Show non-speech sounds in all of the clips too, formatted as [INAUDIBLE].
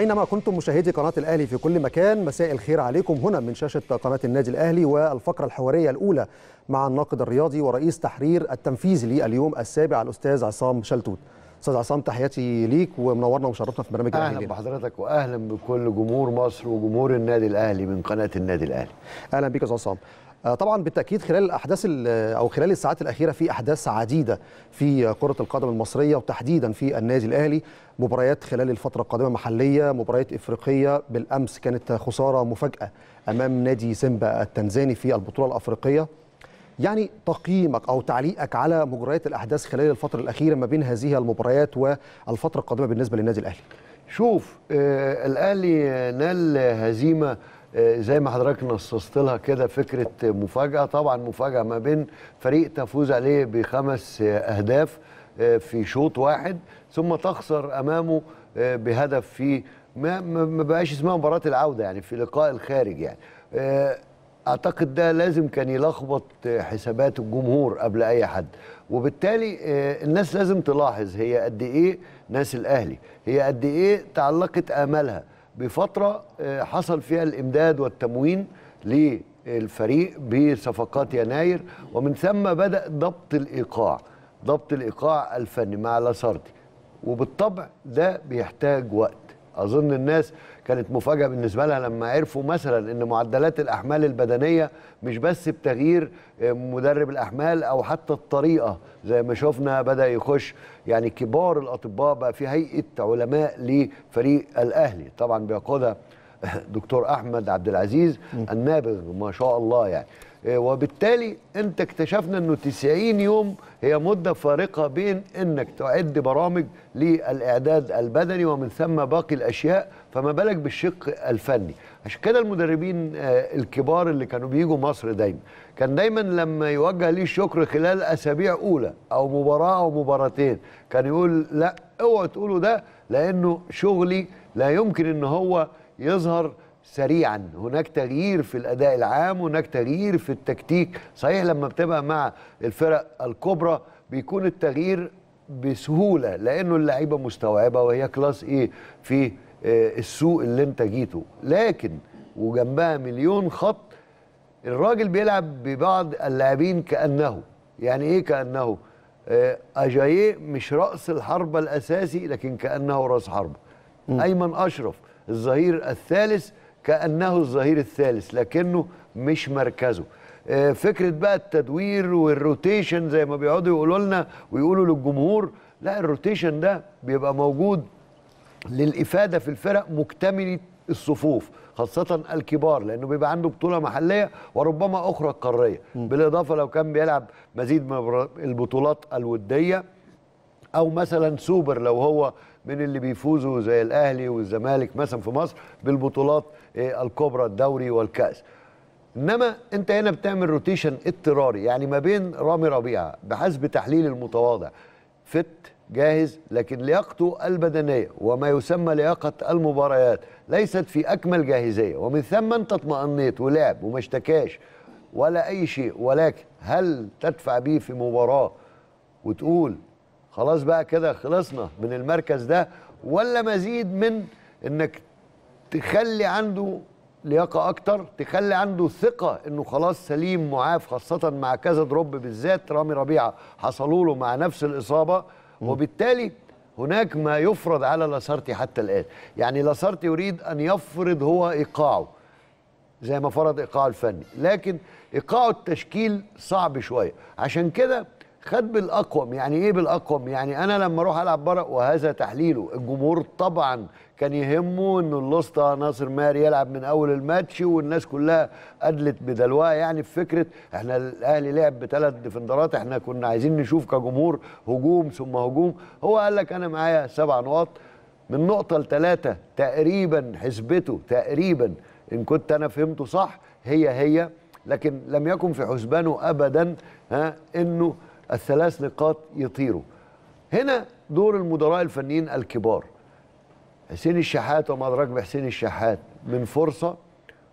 أينما كنتم مشاهدي قناة الأهلي في كل مكان مساء الخير عليكم هنا من شاشة قناة النادي الأهلي والفقرة الحوارية الأولى مع الناقد الرياضي ورئيس تحرير التنفيذي لليوم السابع الأستاذ عصام شلتوت استاذ عصام تحياتي ليك ومنورنا ومشرفنا في برنامج اهلا بحضرتك واهلا بكل جمهور مصر وجمهور النادي الاهلي من قناه النادي الاهلي اهلا بك يا استاذ عصام آه، طبعا بالتاكيد خلال الاحداث او خلال الساعات الاخيره في احداث عديده في كره القدم المصريه وتحديدا في النادي الاهلي مباريات خلال الفتره القادمه محليه مباريات افريقيه بالامس كانت خساره مفاجاه امام نادي سيمبا التنزاني في البطوله الافريقيه يعني تقييمك او تعليقك على مجريات الاحداث خلال الفتره الاخيره ما بين هذه المباريات والفتره القادمه بالنسبه للنادي الاهلي شوف آه الاهلي نال هزيمه آه، زي ما حضرتك نصصت لها كده فكره مفاجاه طبعا مفاجاه ما بين فريق تفوز عليه بخمس اهداف آه، في شوط واحد ثم تخسر امامه آه، بهدف في ما ما بقاش اسمها مباراه العوده يعني في لقاء الخارج يعني اعتقد ده لازم كان يلخبط حسابات الجمهور قبل اي حد وبالتالي الناس لازم تلاحظ هي قد ايه ناس الاهلي هي قد ايه تعلقت امالها بفتره آه، حصل فيها الامداد والتموين للفريق بصفقات يناير ومن ثم بدا ضبط الايقاع ضبط الايقاع الفني مع لاسارتي وبالطبع ده بيحتاج وقت اظن الناس كانت مفاجاه بالنسبه لها لما عرفوا مثلا ان معدلات الاحمال البدنيه مش بس بتغيير آه، مدرب الاحمال او حتى الطريقه زي ما شفنا بدا يخش يعني كبار الاطباء بقى في هيئه علماء لفريق الاهلي طبعا بيقودها [LAUGHS] دكتور احمد عبد العزيز النابغ ما شاء الله يعني آه، وبالتالي انت اكتشفنا انه 90 يوم هي مده فارقه بين انك تعد برامج للاعداد البدني ومن ثم باقي الاشياء فما بالك بالشق الفني عشان كده المدربين آه، الكبار اللي كانوا بيجوا مصر دايما كان دايما لما يوجه ليه الشكر خلال اسابيع اولى او مباراه او مباراتين كان يقول لا اوعوا تقولوا ده لانه شغلي لا يمكن ان هو يظهر سريعا هناك تغيير في الاداء العام هناك تغيير في التكتيك صحيح لما بتبقى مع الفرق الكبرى بيكون التغيير بسهوله لانه اللعيبه مستوعبه وهي كلاس ايه في آه، السوق اللي انت جيته لكن وجنبها مليون خط الراجل بيلعب ببعض اللاعبين كانه يعني ايه كانه آه، اجاييه مش راس الحربه الاساسي لكن كانه راس حربه ايمن اشرف الظهير الثالث كأنه الظهير الثالث لكنه مش مركزه آه، فكرة بقى التدوير والروتيشن زي ما بيقعدوا يقولوا لنا ويقولوا للجمهور لا الروتيشن ده بيبقى موجود للإفادة في الفرق مكتملة الصفوف خاصة الكبار لأنه بيبقى عنده بطولة محلية وربما أخرى قارية بالإضافة لو كان بيلعب مزيد من البطولات الودية أو مثلا سوبر لو هو من اللي بيفوزوا زي الاهلي والزمالك مثلا في مصر بالبطولات آه، الكبرى الدوري والكاس انما انت هنا بتعمل روتيشن اضطراري يعني ما بين رامي ربيعه بحسب تحليل المتواضع فت جاهز لكن لياقته البدنيه وما يسمى لياقه المباريات ليست في اكمل جاهزيه ومن ثم انت اطمأنيت ولعب وما اشتكاش ولا اي شيء ولكن هل تدفع بيه في مباراه وتقول خلاص بقى كده خلصنا من المركز ده ولا مزيد من انك تخلي عنده لياقه اكتر تخلي عنده ثقه انه خلاص سليم معاف خاصه مع كذا دروب بالذات رامي ربيعه حصلوا له مع نفس الاصابه وبالتالي هناك ما يفرض على لاسارتي حتى الان يعني لاسارتي يريد ان يفرض هو ايقاعه زي ما فرض ايقاعه الفني لكن ايقاعه التشكيل صعب شويه عشان كده خد بالاقوم يعني ايه بالاقوم يعني انا لما اروح العب بره وهذا تحليله الجمهور طبعا كان يهمه ان اللوستا ناصر ماهر يلعب من اول الماتش والناس كلها ادلت بدلوها يعني في فكره احنا الاهلي لعب بثلاث ديفندرات احنا كنا عايزين نشوف كجمهور هجوم ثم هجوم هو قال لك انا معايا سبع نقط من نقطه لثلاثه تقريبا حسبته تقريبا ان كنت انا فهمته صح هي هي لكن لم يكن في حسبانه ابدا ها انه الثلاث نقاط يطيروا هنا دور المدراء الفنيين الكبار حسين الشحات وما ادراك بحسين الشحات من فرصه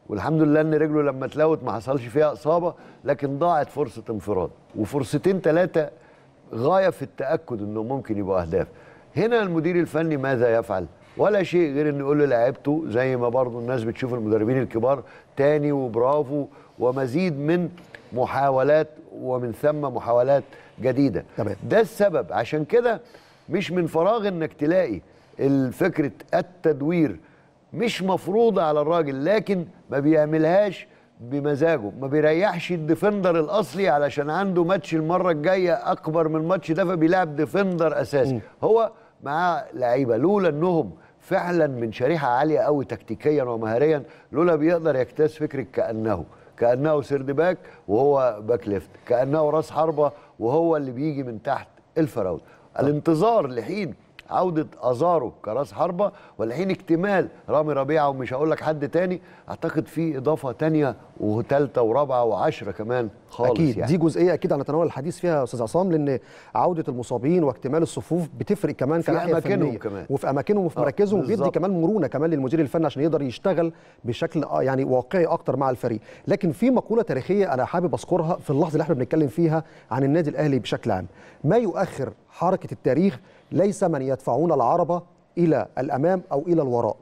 والحمد لله ان رجله لما اتلوت ما حصلش فيها اصابه لكن ضاعت فرصه انفراد وفرصتين ثلاثه غايه في التاكد انه ممكن يبقوا اهداف هنا المدير الفني ماذا يفعل ولا شيء غير انه يقول للاعيبته زي ما برضه الناس بتشوف المدربين الكبار تاني وبرافو ومزيد من محاولات ومن ثم محاولات جديده طبعا. ده السبب عشان كده مش من فراغ انك تلاقي الفكره التدوير مش مفروضه على الراجل لكن ما بيعملهاش بمزاجه ما بيريحش الديفندر الاصلي علشان عنده ماتش المره الجايه اكبر من الماتش ده فبيلعب ديفندر اساسي م. هو معاه لعيبه لولا انهم فعلا من شريحه عاليه قوي تكتيكيا ومهاريا لولا بيقدر يكتس فكره كانه كانه سيرد باك وهو باك ليفت كانه راس حربه وهو اللي بيجي من تحت الفراوله الانتظار لحين عوده ازارو كراس حربه والحين اكتمال رامي ربيعه ومش هقول لك حد تاني اعتقد في اضافه تانية وثالثه ورابعه وعشره كمان خالص اكيد يعني. دي جزئيه اكيد هنتناول الحديث فيها يا استاذ عصام لان عوده المصابين واكتمال الصفوف بتفرق كمان في اماكنهم كمان وفي اماكنهم وفي آه، مراكزهم وبيدي كمان مرونه كمان للمدير الفني عشان يقدر يشتغل بشكل آه، يعني واقعي اكتر مع الفريق لكن في مقوله تاريخيه انا حابب اذكرها في اللحظه اللي احنا بنتكلم فيها عن النادي الاهلي بشكل عام ما يؤخر حركه التاريخ ليس من يدفعون العربة إلى الأمام أو إلى الوراء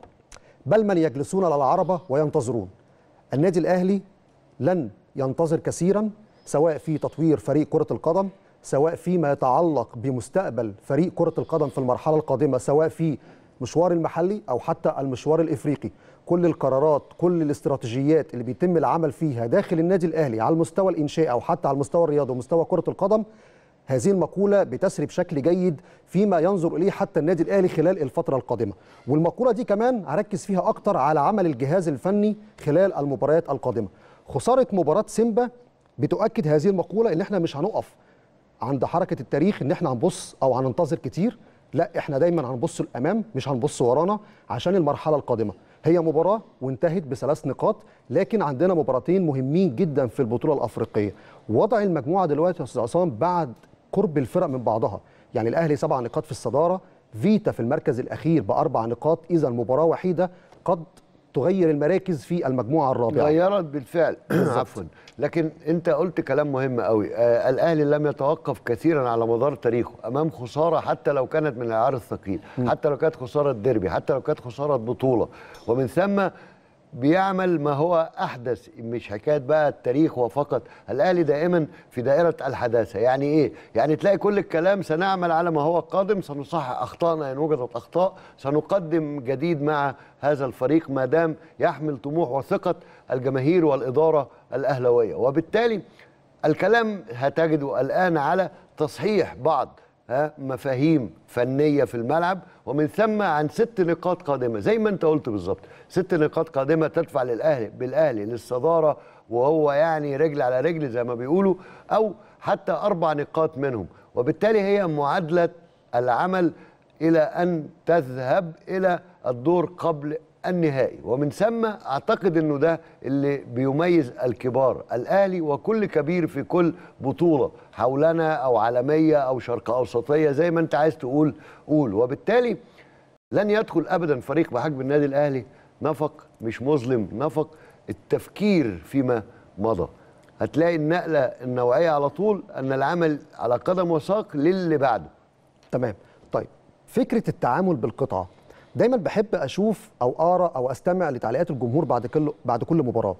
بل من يجلسون على العربة وينتظرون النادي الأهلي لن ينتظر كثيرا سواء في تطوير فريق كرة القدم سواء فيما يتعلق بمستقبل فريق كرة القدم في المرحلة القادمة سواء في مشوار المحلي أو حتى المشوار الإفريقي كل القرارات كل الاستراتيجيات اللي بيتم العمل فيها داخل النادي الأهلي على المستوى الإنشاء أو حتى على المستوى الرياضي ومستوى كرة القدم هذه المقولة بتسري بشكل جيد فيما ينظر إليه حتى النادي الأهلي خلال الفترة القادمة والمقولة دي كمان هركز فيها أكتر على عمل الجهاز الفني خلال المباريات القادمة خسارة مباراة سيمبا بتؤكد هذه المقولة إن إحنا مش هنقف عند حركة التاريخ إن إحنا هنبص أو هننتظر كتير لا إحنا دايما هنبص الأمام مش هنبص ورانا عشان المرحلة القادمة هي مباراة وانتهت بثلاث نقاط لكن عندنا مباراتين مهمين جدا في البطولة الأفريقية وضع المجموعة دلوقتي يا أستاذ عصام بعد قرب الفرق من بعضها يعني الاهلي سبع نقاط في الصداره فيتا في المركز الاخير باربع نقاط اذا مباراه وحيده قد تغير المراكز في المجموعه الرابعه غيرت بالفعل [CLEARS THROAT] عفوا لكن انت قلت كلام مهم قوي آه الاهلي لم يتوقف كثيرا على مدار تاريخه امام خساره حتى لو كانت من العار الثقيل حتى لو كانت خساره ديربي حتى لو كانت خساره بطوله ومن ثم بيعمل ما هو احدث مش حكايه بقى التاريخ وفقط الاهلي دائما في دائره الحداثه يعني ايه يعني تلاقي كل الكلام سنعمل على ما هو قادم سنصحح اخطائنا ان وجدت اخطاء سنقدم جديد مع هذا الفريق ما دام يحمل طموح وثقه الجماهير والاداره الاهلاويه وبالتالي الكلام هتجده الان على تصحيح بعض ها مفاهيم فنيه في الملعب ومن ثم عن ست نقاط قادمه زي ما انت قلت بالظبط ست نقاط قادمه تدفع للاهلي بالاهلي للصداره وهو يعني رجل على رجل زي ما بيقولوا او حتى اربع نقاط منهم وبالتالي هي معادله العمل الى ان تذهب الى الدور قبل النهائي ومن ثم اعتقد انه ده اللي بيميز الكبار الاهلي وكل كبير في كل بطوله حولنا او عالميه او شرق اوسطيه زي ما انت عايز تقول قول وبالتالي لن يدخل ابدا فريق بحجم النادي الاهلي نفق مش مظلم نفق التفكير فيما مضى هتلاقي النقله النوعيه على طول ان العمل على قدم وساق للي بعده تمام طيب فكره التعامل بالقطعه دايما بحب اشوف او اقرا او استمع لتعليقات الجمهور بعد كل بعد كل مباراه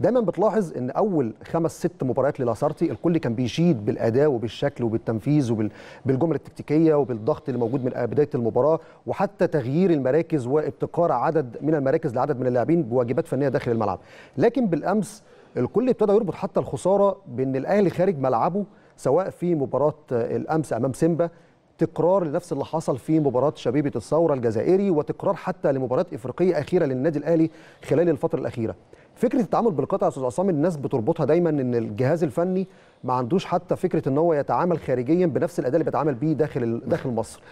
دايما بتلاحظ ان اول خمس ست مباريات للاسارتي الكل كان بيشيد بالاداء وبالشكل وبالتنفيذ وبالجمل التكتيكيه وبالضغط اللي موجود من بدايه المباراه وحتى تغيير المراكز وابتكار عدد من المراكز لعدد من اللاعبين بواجبات فنيه داخل الملعب لكن بالامس الكل ابتدى يربط حتى الخساره بان الاهلي خارج ملعبه سواء في مباراه الامس امام سيمبا تكرار لنفس اللي حصل في مباراه شبيبه الثوره الجزائري وتكرار حتى لمباراه افريقيه اخيره للنادي الاهلي خلال الفتره الاخيره فكره التعامل بالقطع يا استاذ عصام الناس بتربطها دايما ان الجهاز الفني ما عندوش حتى فكره ان هو يتعامل خارجيا بنفس الاداء اللي بيتعامل بيه داخل داخل مصر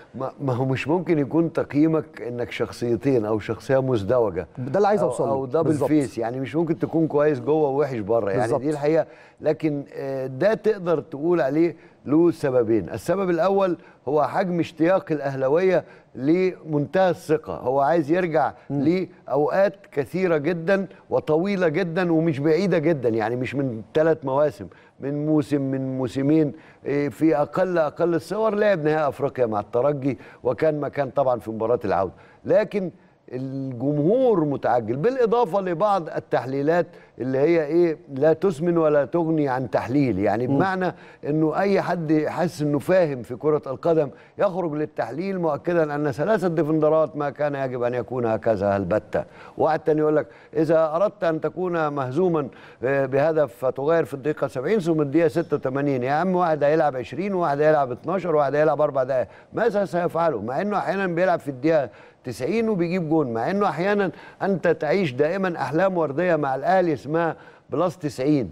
ما هو مش ممكن يكون تقييمك انك شخصيتين او شخصيه مزدوجه ده اللي عايز اوصله او دبل بالزبط. فيس يعني مش ممكن تكون كويس جوه ووحش بره يعني بالزبط. دي الحقيقه لكن آه، ده تقدر تقول عليه له سببين السبب الأول هو حجم اشتياق الأهلوية لمنتهى الثقة هو عايز يرجع لأوقات كثيرة جدا وطويلة جدا ومش بعيدة جدا يعني مش من ثلاث مواسم من موسم من موسمين إيه، في أقل أقل الصور لعب نهائي أفريقيا مع الترجي وكان مكان طبعا في مباراة العودة لكن الجمهور متعجل بالاضافه لبعض التحليلات اللي هي ايه لا تسمن ولا تغني عن تحليل يعني بمعنى انه اي حد حاسس انه فاهم في كره القدم يخرج للتحليل مؤكدا ان ثلاثه ديفندرات ما كان يجب ان يكون هكذا البته واحد تاني يقول لك اذا اردت ان تكون مهزوما آه، بهدف فتغير في الدقيقه 70 ثم الدقيقه 86 يا عم واحد هيلعب 20 وواحد هيلعب 12 وواحد هيلعب 4 دقائق ماذا سيفعله مع انه احيانا بيلعب في الدقيقه 90 وبيجيب جون مع انه احيانا انت تعيش دائما احلام ورديه مع الاهلي اسمها بلس 90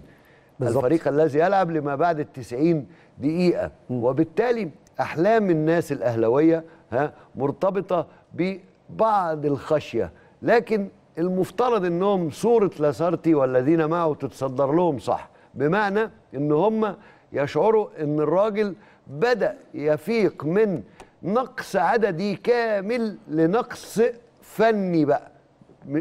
بالزبط. الفريق الذي يلعب لما بعد ال 90 دقيقه م. وبالتالي احلام الناس الاهلاويه ها مرتبطه ببعض الخشيه لكن المفترض انهم صوره لاسارتي والذين معه تتصدر لهم صح بمعنى ان هم يشعروا ان الراجل بدا يفيق من نقص عددي كامل لنقص فني بقى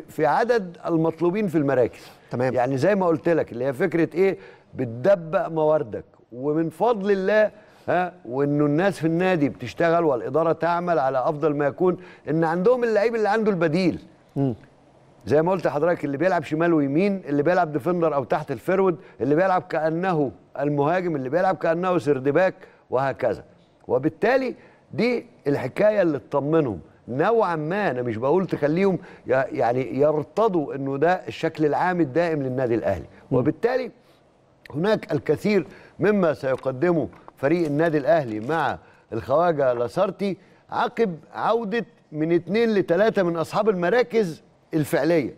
في عدد المطلوبين في المراكز تمام يعني زي ما قلت لك اللي هي فكره ايه بتدبق مواردك ومن فضل الله ها وانه الناس في النادي بتشتغل والاداره تعمل على افضل ما يكون ان عندهم اللعيب اللي عنده البديل م. زي ما قلت لحضرتك اللي بيلعب شمال ويمين اللي بيلعب ديفندر او تحت الفرود اللي بيلعب كانه المهاجم اللي بيلعب كانه سردباك وهكذا وبالتالي دي الحكايه اللي تطمنهم نوعا ما انا مش بقول تخليهم يعني يرتضوا انه ده الشكل العام الدائم للنادي الاهلي وبالتالي هناك الكثير مما سيقدمه فريق النادي الاهلي مع الخواجه لاسارتي عقب عوده من اثنين لثلاثه من اصحاب المراكز الفعليه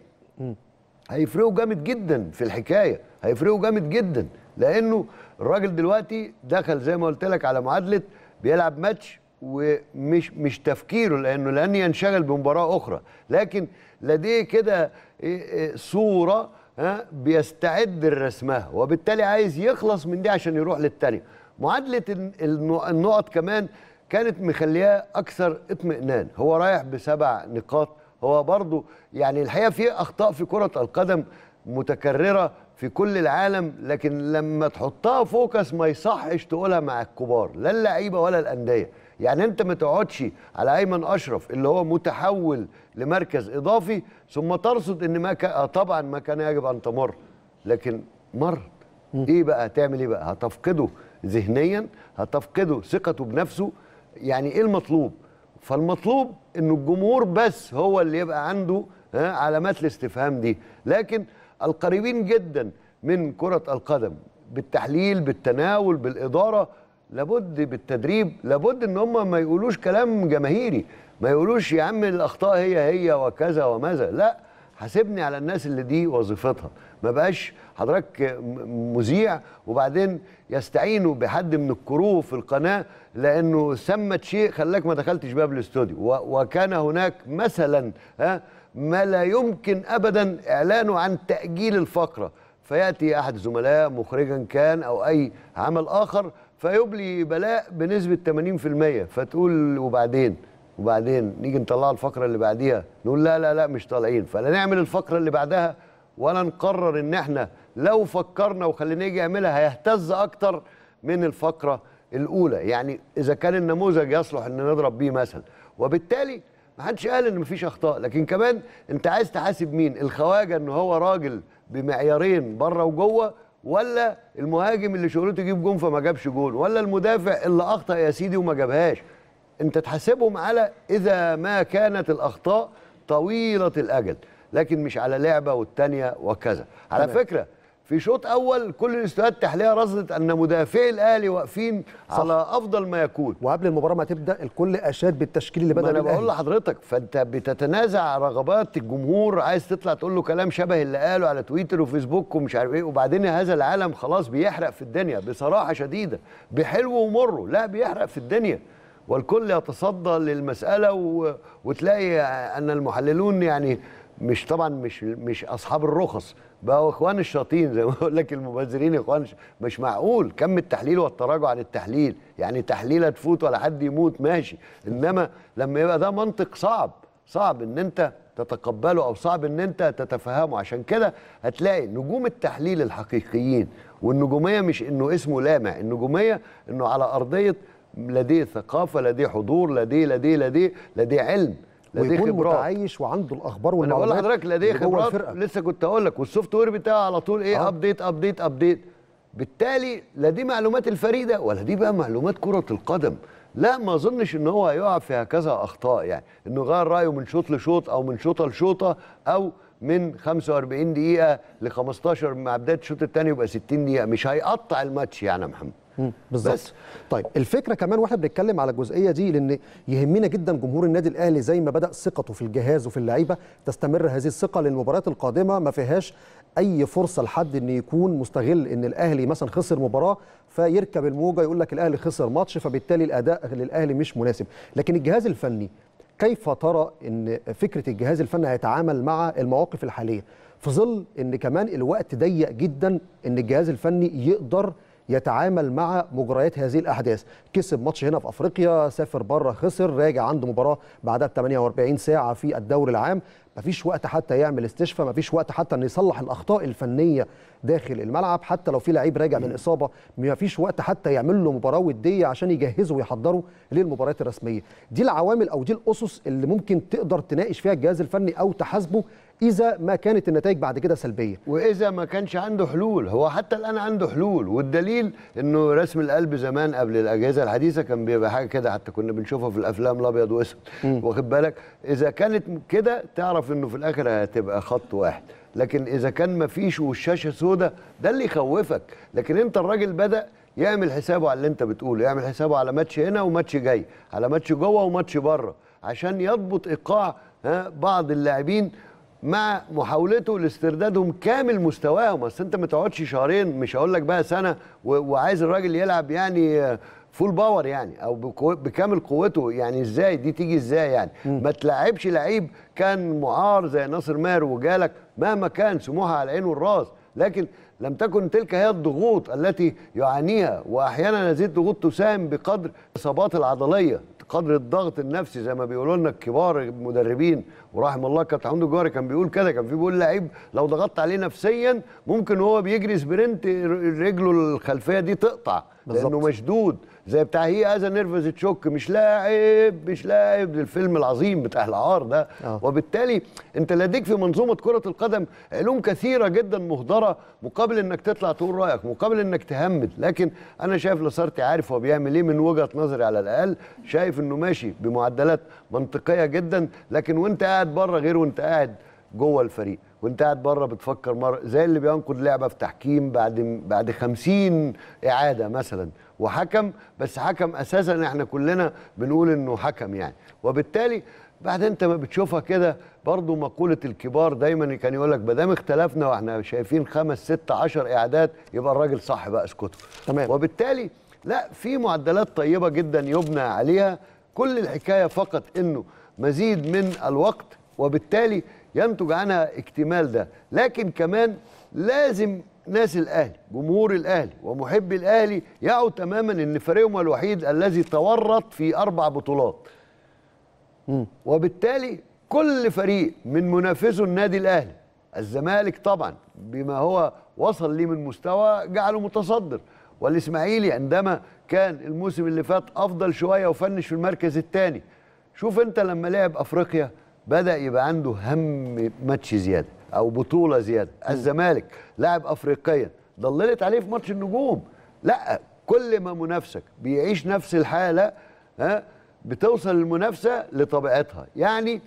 هيفرقوا جامد جدا في الحكايه هيفرقوا جامد جدا لانه الراجل دلوقتي دخل زي ما قلت لك على معادله بيلعب ماتش ومش مش تفكيره لانه لن ينشغل بمباراه اخرى لكن لديه كده إيه، إيه، صوره ها بيستعد لرسمها وبالتالي عايز يخلص من دي عشان يروح للتانية معادله النقط كمان كانت مخلياه اكثر اطمئنان هو رايح بسبع نقاط هو برضه يعني الحقيقه في اخطاء في كره القدم متكرره في كل العالم لكن لما تحطها فوكس ما يصحش تقولها مع الكبار لا اللعيبه ولا الانديه يعني انت ما تقعدش على ايمن اشرف اللي هو متحول لمركز اضافي ثم ترصد ان ما ك... آه، طبعا ما كان يجب ان تمر لكن مر ايه بقى هتعمل ايه بقى هتفقده ذهنيا هتفقده ثقته بنفسه يعني ايه المطلوب فالمطلوب ان الجمهور بس هو اللي يبقى عنده علامات الاستفهام دي لكن القريبين جدا من كرة القدم بالتحليل بالتناول بالإدارة لابد بالتدريب لابد ان هم ما يقولوش كلام جماهيري ما يقولوش يا عم الاخطاء هي هي وكذا وماذا لا حاسبني على الناس اللي دي وظيفتها ما بقاش حضرتك مذيع وبعدين يستعينوا بحد من الكرو في القناه لانه سمت شيء خلاك ما دخلتش باب الاستوديو وكان هناك مثلا ها ما لا يمكن ابدا اعلانه عن تاجيل الفقره فياتي احد الزملاء مخرجا كان او اي عمل اخر فيبلي بلاء بنسبه 80% فتقول وبعدين وبعدين نيجي نطلع الفقره اللي بعديها نقول لا لا لا مش طالعين فلا نعمل الفقره اللي بعدها ولا نقرر ان احنا لو فكرنا وخلينا يجي يعملها هيهتز اكتر من الفقره الاولى يعني اذا كان النموذج يصلح ان نضرب بيه مثلا وبالتالي ما حدش قال ان مفيش اخطاء لكن كمان انت عايز تحاسب مين الخواجه ان هو راجل بمعيارين بره وجوه ولا المهاجم اللي شغلته يجيب جون فما جابش جون ولا المدافع اللي اخطا يا سيدي وما جابهاش انت تحاسبهم على اذا ما كانت الاخطاء طويله الاجل لكن مش على لعبه والتانيه وكذا على فكره في شوط اول كل الاستوديوهات التحليه رصدت ان مدافعي الاهلي واقفين على افضل ما يكون وقبل المباراه ما تبدا الكل اشاد بالتشكيل اللي بدا انا بقول لحضرتك فانت بتتنازع رغبات الجمهور عايز تطلع تقول له كلام شبه اللي قاله على تويتر وفيسبوك ومش عارف ايه وبعدين هذا العالم خلاص بيحرق في الدنيا بصراحه شديده بحلو ومره لا بيحرق في الدنيا والكل يتصدى للمساله و... وتلاقي ان المحللون يعني مش طبعا مش مش اصحاب الرخص بقوا اخوان الشاطين زي ما بقول لك المبذرين اخوان مش معقول كم التحليل والتراجع عن التحليل يعني تحليله تفوت ولا حد يموت ماشي انما لما يبقى ده منطق صعب صعب ان انت تتقبله او صعب ان انت تتفهمه عشان كده هتلاقي نجوم التحليل الحقيقيين والنجوميه مش انه اسمه لامع النجوميه انه على ارضيه لديه ثقافه لديه حضور لديه لديه لديه لديه علم لديه ويكون خبرات. متعايش وعنده الاخبار والمعلومات انا بقول لحضرتك لديه خبرات لسه كنت اقول لك والسوفت وير بتاعه على طول ايه ابديت ابديت ابديت بالتالي لا دي معلومات الفريق ده ولا دي بقى معلومات كره القدم لا ما اظنش ان هو هيقع في هكذا اخطاء يعني انه غير رايه من شوط لشوط او من شوطه لشوطه او من 45 دقيقه ل 15 مع بدايه الشوط الثاني يبقى 60 دقيقه مش هيقطع الماتش يعني يا محمد بالظبط طيب الفكره كمان واحنا بنتكلم على الجزئيه دي لان يهمنا جدا جمهور النادي الاهلي زي ما بدا ثقته في الجهاز وفي اللعيبه تستمر هذه الثقه للمباريات القادمه ما فيهاش اي فرصه لحد ان يكون مستغل ان الاهلي مثلا خسر مباراه فيركب الموجه يقول لك الاهلي خسر ماتش فبالتالي الاداء للاهلي مش مناسب لكن الجهاز الفني كيف ترى ان فكره الجهاز الفني هيتعامل مع المواقف الحاليه في ظل ان كمان الوقت ضيق جدا ان الجهاز الفني يقدر يتعامل مع مجريات هذه الاحداث كسب ماتش هنا في افريقيا سافر بره خسر راجع عنده مباراه بعدها 48 ساعه في الدوري العام مفيش وقت حتى يعمل استشفاء مفيش وقت حتى انه يصلح الاخطاء الفنيه داخل الملعب حتى لو في لعيب راجع من اصابه مفيش وقت حتى يعمل له مباراه وديه عشان يجهزه ويحضره للمباريات الرسميه دي العوامل او دي الاسس اللي ممكن تقدر تناقش فيها الجهاز الفني او تحاسبه اذا ما كانت النتائج بعد كده سلبيه واذا ما كانش عنده حلول هو حتى الان عنده حلول والدليل انه رسم القلب زمان قبل الاجهزه الحديثه كان بيبقى حاجه كده حتى كنا بنشوفها في الافلام الابيض واسود واخد بالك اذا كانت كده تعرف انه في الاخر هتبقى خط واحد لكن اذا كان ما فيش والشاشه سودة ده اللي يخوفك لكن انت الراجل بدا يعمل حسابه على اللي انت بتقوله يعمل حسابه على ماتش هنا وماتش جاي على ماتش جوه وماتش بره عشان يضبط ايقاع بعض اللاعبين مع محاولته لاستردادهم كامل مستواهم اصل انت ما تقعدش شهرين مش هقول لك بقى سنه وعايز الراجل يلعب يعني فول باور يعني او بكامل قوته يعني ازاي دي تيجي ازاي يعني ما تلعبش لعيب كان معار زي ناصر ماهر وجالك مهما كان سموحه على عينه والراس لكن لم تكن تلك هي الضغوط التي يعانيها واحيانا هذه الضغوط تساهم بقدر الاصابات العضليه قدر الضغط النفسي زي ما بيقولوا لنا الكبار المدربين ورحم الله كانت عنده جاري كان بيقول كده كان في بيقول لعيب لو ضغطت عليه نفسيا ممكن وهو بيجري سبرنت رجله الخلفيه دي تقطع بالزبط. لانه مشدود زي بتاع هي از نيرفز تشوك مش لاعب مش لاعب للفيلم العظيم بتاع العار ده أوه. وبالتالي انت لديك في منظومه كره القدم علوم كثيره جدا مهدره مقابل انك تطلع تقول رايك مقابل انك تهمد لكن انا شايف لاسارتي عارف هو بيعمل ايه من وجهه نظري على الاقل شايف انه ماشي بمعدلات منطقيه جدا لكن وانت قاعد بره غير وانت قاعد جوه الفريق وانت قاعد بره بتفكر مره زي اللي بينقد لعبه في تحكيم بعد بعد 50 اعاده مثلا وحكم بس حكم اساسا احنا كلنا بنقول انه حكم يعني وبالتالي بعد انت ما بتشوفها كده برضو مقولة الكبار دايما كان يقول لك ما دام اختلفنا واحنا شايفين خمس ست عشر اعداد يبقى الراجل صح بقى اسكته تمام وبالتالي لا في معدلات طيبة جدا يبنى عليها كل الحكاية فقط انه مزيد من الوقت وبالتالي ينتج عنها اكتمال ده لكن كمان لازم ناس الاهلي جمهور الاهلي ومحبي الاهلي يعوا تماما ان فريقهم الوحيد الذي تورط في اربع بطولات م. وبالتالي كل فريق من منافسه النادي الاهلي الزمالك طبعا بما هو وصل ليه من مستوى جعله متصدر والاسماعيلي عندما كان الموسم اللي فات افضل شويه وفنش في المركز الثاني شوف انت لما لعب افريقيا بدا يبقى عنده هم ماتش زياده او بطوله زياده الزمالك لاعب افريقيا ضللت عليه في ماتش النجوم لا كل ما منافسك بيعيش نفس الحاله ها بتوصل المنافسه لطبيعتها يعني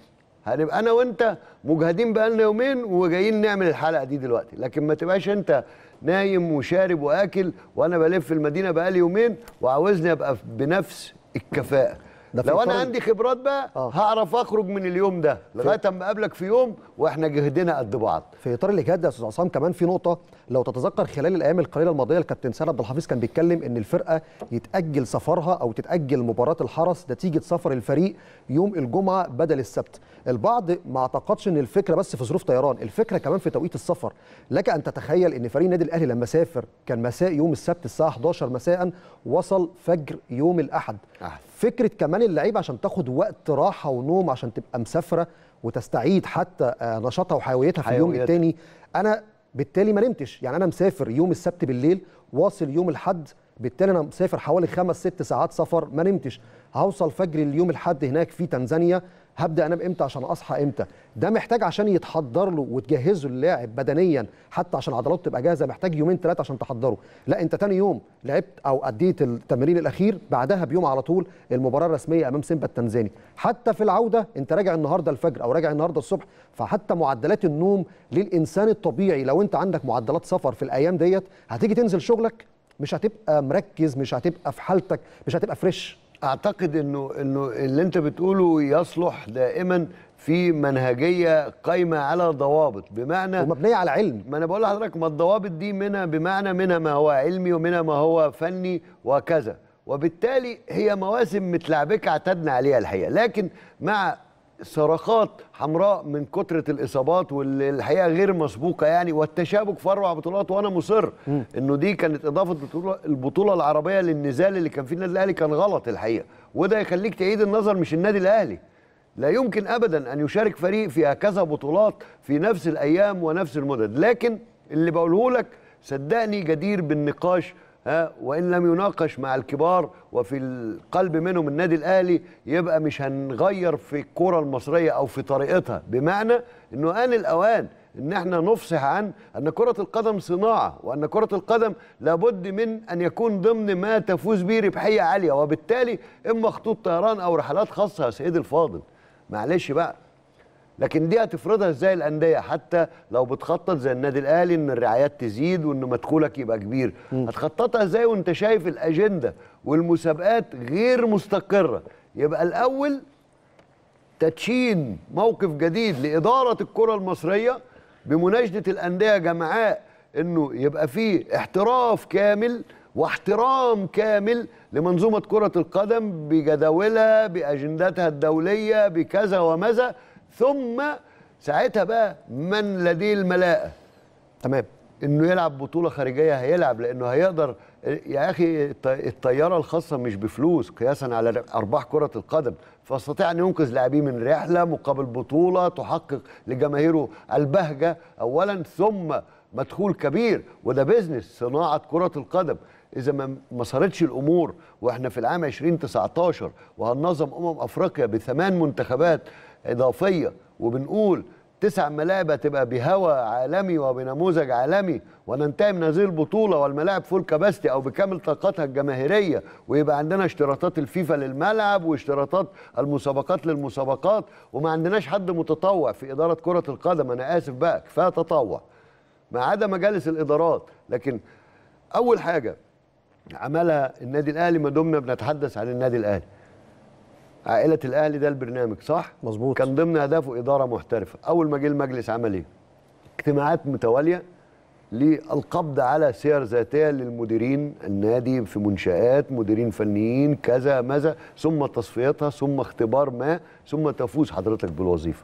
هنبقى انا وانت مجهدين بقالنا يومين وجايين نعمل الحلقه دي دلوقتي لكن ما تبقاش انت نايم وشارب واكل وانا بلف المدينه بقالي يومين وعاوزني ابقى بنفس الكفاءه ده لو انا عندي خبرات بقى آه. هعرف اخرج من اليوم ده لغايه اما اقابلك في يوم واحنا جهدنا قد بعض في اطار الاجهاد ده يا استاذ عصام كمان في نقطه لو تتذكر خلال الايام القليله الماضيه الكابتن سيد عبد الحفيظ كان بيتكلم ان الفرقه يتاجل سفرها او تتاجل مباراه الحرس نتيجه سفر الفريق يوم الجمعه بدل السبت البعض ما اعتقدش ان الفكره بس في ظروف طيران الفكره كمان في توقيت السفر لك ان تتخيل ان فريق النادي الاهلي لما سافر كان مساء يوم السبت الساعه 11 مساء وصل فجر يوم الاحد آه. فكره كمان اللعيبه عشان تاخد وقت راحه ونوم عشان تبقى مسافره وتستعيد حتى آه، نشاطها وحيويتها في اليوم الثاني انا بالتالي ما نمتش يعني انا مسافر يوم السبت بالليل واصل يوم الاحد بالتالي انا مسافر حوالي خمس ست ساعات سفر ما نمتش هوصل فجر اليوم الاحد هناك في تنزانيا هبدا انام امتى عشان اصحى امتى ده محتاج عشان يتحضر له وتجهزه اللاعب بدنيا حتى عشان عضلاته تبقى جاهزه محتاج يومين ثلاثه عشان تحضره لا انت تاني يوم لعبت او اديت التمرين الاخير بعدها بيوم على طول المباراه الرسميه امام سيمبا التنزاني حتى في العوده انت راجع النهارده الفجر او راجع النهارده الصبح فحتى معدلات النوم للانسان الطبيعي لو انت عندك معدلات سفر في الايام ديت هتيجي تنزل شغلك مش هتبقى مركز مش هتبقى في حالتك مش هتبقى فريش اعتقد انه انه اللي انت بتقوله يصلح دائما في منهجيه قايمه على ضوابط بمعنى ومبنيه على علم ما انا بقول لحضرتك ما الضوابط دي منها بمعنى منها ما هو علمي ومنها ما هو فني وكذا وبالتالي هي مواسم متلعبكه اعتدنا عليها الحقيقه لكن مع صرخات حمراء من كترة الإصابات واللي الحقيقة غير مسبوقة يعني والتشابك في أربع بطولات وأنا مصر إنه دي كانت إضافة البطولة العربية للنزال اللي كان فيه النادي الأهلي كان غلط الحقيقة وده يخليك تعيد النظر مش النادي الأهلي لا يمكن أبدا أن يشارك فريق في هكذا بطولات في نفس الأيام ونفس المدد لكن اللي بقوله لك صدقني جدير بالنقاش وان لم يناقش مع الكبار وفي القلب منهم النادي الاهلي يبقى مش هنغير في الكره المصريه او في طريقتها بمعنى انه ان الاوان ان احنا نفصح عن ان كره القدم صناعه وان كره القدم لابد من ان يكون ضمن ما تفوز به ربحيه عاليه وبالتالي اما خطوط طيران او رحلات خاصه يا سيدي الفاضل معلش بقى لكن دي هتفرضها ازاي الانديه حتى لو بتخطط زي النادي الاهلي ان الرعايات تزيد وان مدخولك يبقى كبير هتخططها ازاي وانت شايف الاجنده والمسابقات غير مستقره يبقى الاول تدشين موقف جديد لاداره الكره المصريه بمناشده الانديه جمعاء انه يبقى فيه احتراف كامل واحترام كامل لمنظومه كره القدم بجداولها باجندتها الدوليه بكذا ومذا ثم ساعتها بقى من لديه الملاءه تمام انه يلعب بطوله خارجيه هيلعب لانه هيقدر يا اخي الطياره الخاصه مش بفلوس قياسا على ارباح كره القدم فاستطيع ان ينقذ لاعبيه من رحله مقابل بطوله تحقق لجماهيره البهجه اولا ثم مدخول كبير وده بيزنس صناعه كره القدم اذا ما ما صارتش الامور واحنا في العام 2019 وهننظم امم افريقيا بثمان منتخبات اضافيه وبنقول تسع ملاعب هتبقى بهوى عالمي وبنموذج عالمي وننتهي من هذه البطوله والملاعب فول كباستي او بكامل طاقتها الجماهيريه ويبقى عندنا اشتراطات الفيفا للملعب واشتراطات المسابقات للمسابقات وما عندناش حد متطوع في اداره كره القدم انا اسف بقى كفايه تطوع ما عدا مجالس الادارات لكن اول حاجه عملها النادي الاهلي ما دمنا بنتحدث عن النادي الاهلي عائله الاهلي ده البرنامج صح مظبوط كان ضمن اهدافه اداره محترفه اول ما جه المجلس عمل ايه اجتماعات متواليه للقبض على سير ذاتيه للمديرين النادي في منشات مديرين فنيين كذا ماذا ثم تصفيتها ثم اختبار ما ثم تفوز حضرتك بالوظيفه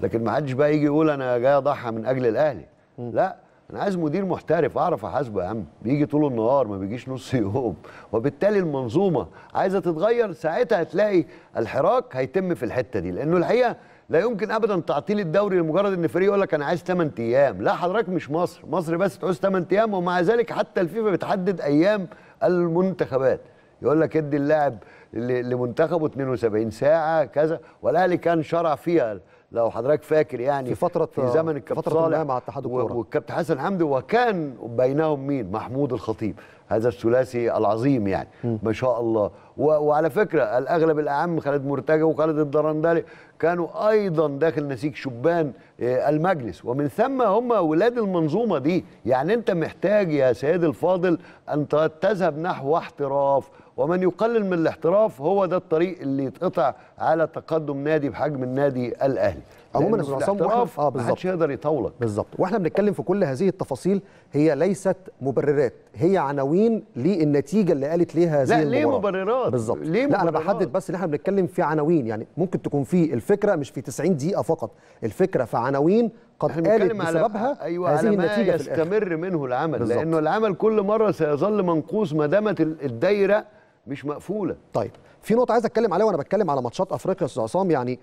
لكن ما حدش بقى يجي يقول انا جاي اضحى من اجل الاهلي م. لا انا عايز مدير محترف اعرف احاسبه يا عم بيجي طول النهار ما بيجيش نص [LAUGHS] يوم وبالتالي المنظومه عايزه تتغير ساعتها هتلاقي الحراك هيتم في الحته دي لانه الحقيقه لا يمكن ابدا تعطيل الدوري لمجرد ان فريق يقول لك انا عايز 8 ايام لا حضرتك مش مصر مصر بس تعوز 8 ايام ومع ذلك حتى الفيفا بتحدد ايام المنتخبات يقول لك ادي اللاعب لمنتخبه 72 ساعه كذا والاهلي كان شرع فيها لو حضرتك فاكر يعني في فتره في زمن الكابتن صالح مع اتحاد الكوره والكابتن حسن حمدي وكان بينهم مين محمود الخطيب هذا الثلاثي العظيم يعني م. ما شاء الله وعلى فكره الاغلب الاعم خالد مرتجى وخالد الدرندلي كانوا ايضا داخل نسيج شبان آه، المجلس ومن ثم هم ولاد المنظومه دي يعني انت محتاج يا سيد الفاضل ان تذهب نحو احتراف ومن يقلل من الاحتراف هو ده الطريق اللي يتقطع على تقدم نادي بحجم النادي الاهلي عموما يا الاحتراف اه بالظبط يقدر يطولك بالظبط واحنا بنتكلم في كل هذه التفاصيل هي ليست مبررات هي عناوين للنتيجه اللي قالت ليها هذه لا المباراه ليه مبررات بالظبط ليه مبررات؟ لا انا بحدد بس ان احنا بنتكلم في عناوين يعني ممكن تكون في الفكره مش في 90 دقيقه فقط الفكره في عناوين قد قالت بسببها أيوة هذه النتيجه يستمر في الآخر. منه العمل بالزبط. لانه العمل كل مره سيظل منقوص ما دامت الدايره مش مقفوله طيب في نقطه عايز اتكلم عليها وانا بتكلم على ماتشات افريقيا يا استاذ عصام يعني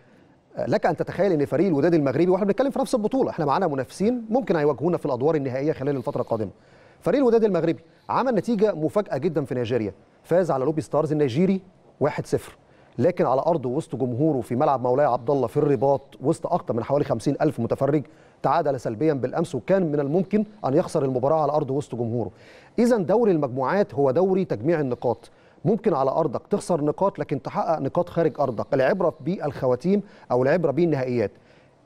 آه، لك ان تتخيل ان فريق الوداد المغربي واحنا بنتكلم في نفس البطوله احنا معانا منافسين ممكن هيواجهونا في الادوار النهائيه خلال الفتره القادمه فريق الوداد المغربي عمل نتيجه مفاجاه جدا في نيجيريا فاز على لوبي ستارز النيجيري 1-0 لكن على ارضه وسط جمهوره في ملعب مولاي عبد الله في الرباط وسط اكثر من حوالي 50 الف متفرج تعادل سلبيا بالامس وكان من الممكن ان يخسر المباراه على ارضه وسط جمهوره اذا دوري المجموعات هو دوري تجميع النقاط ممكن على ارضك تخسر نقاط لكن تحقق نقاط خارج ارضك العبره بالخواتيم او العبره بالنهائيات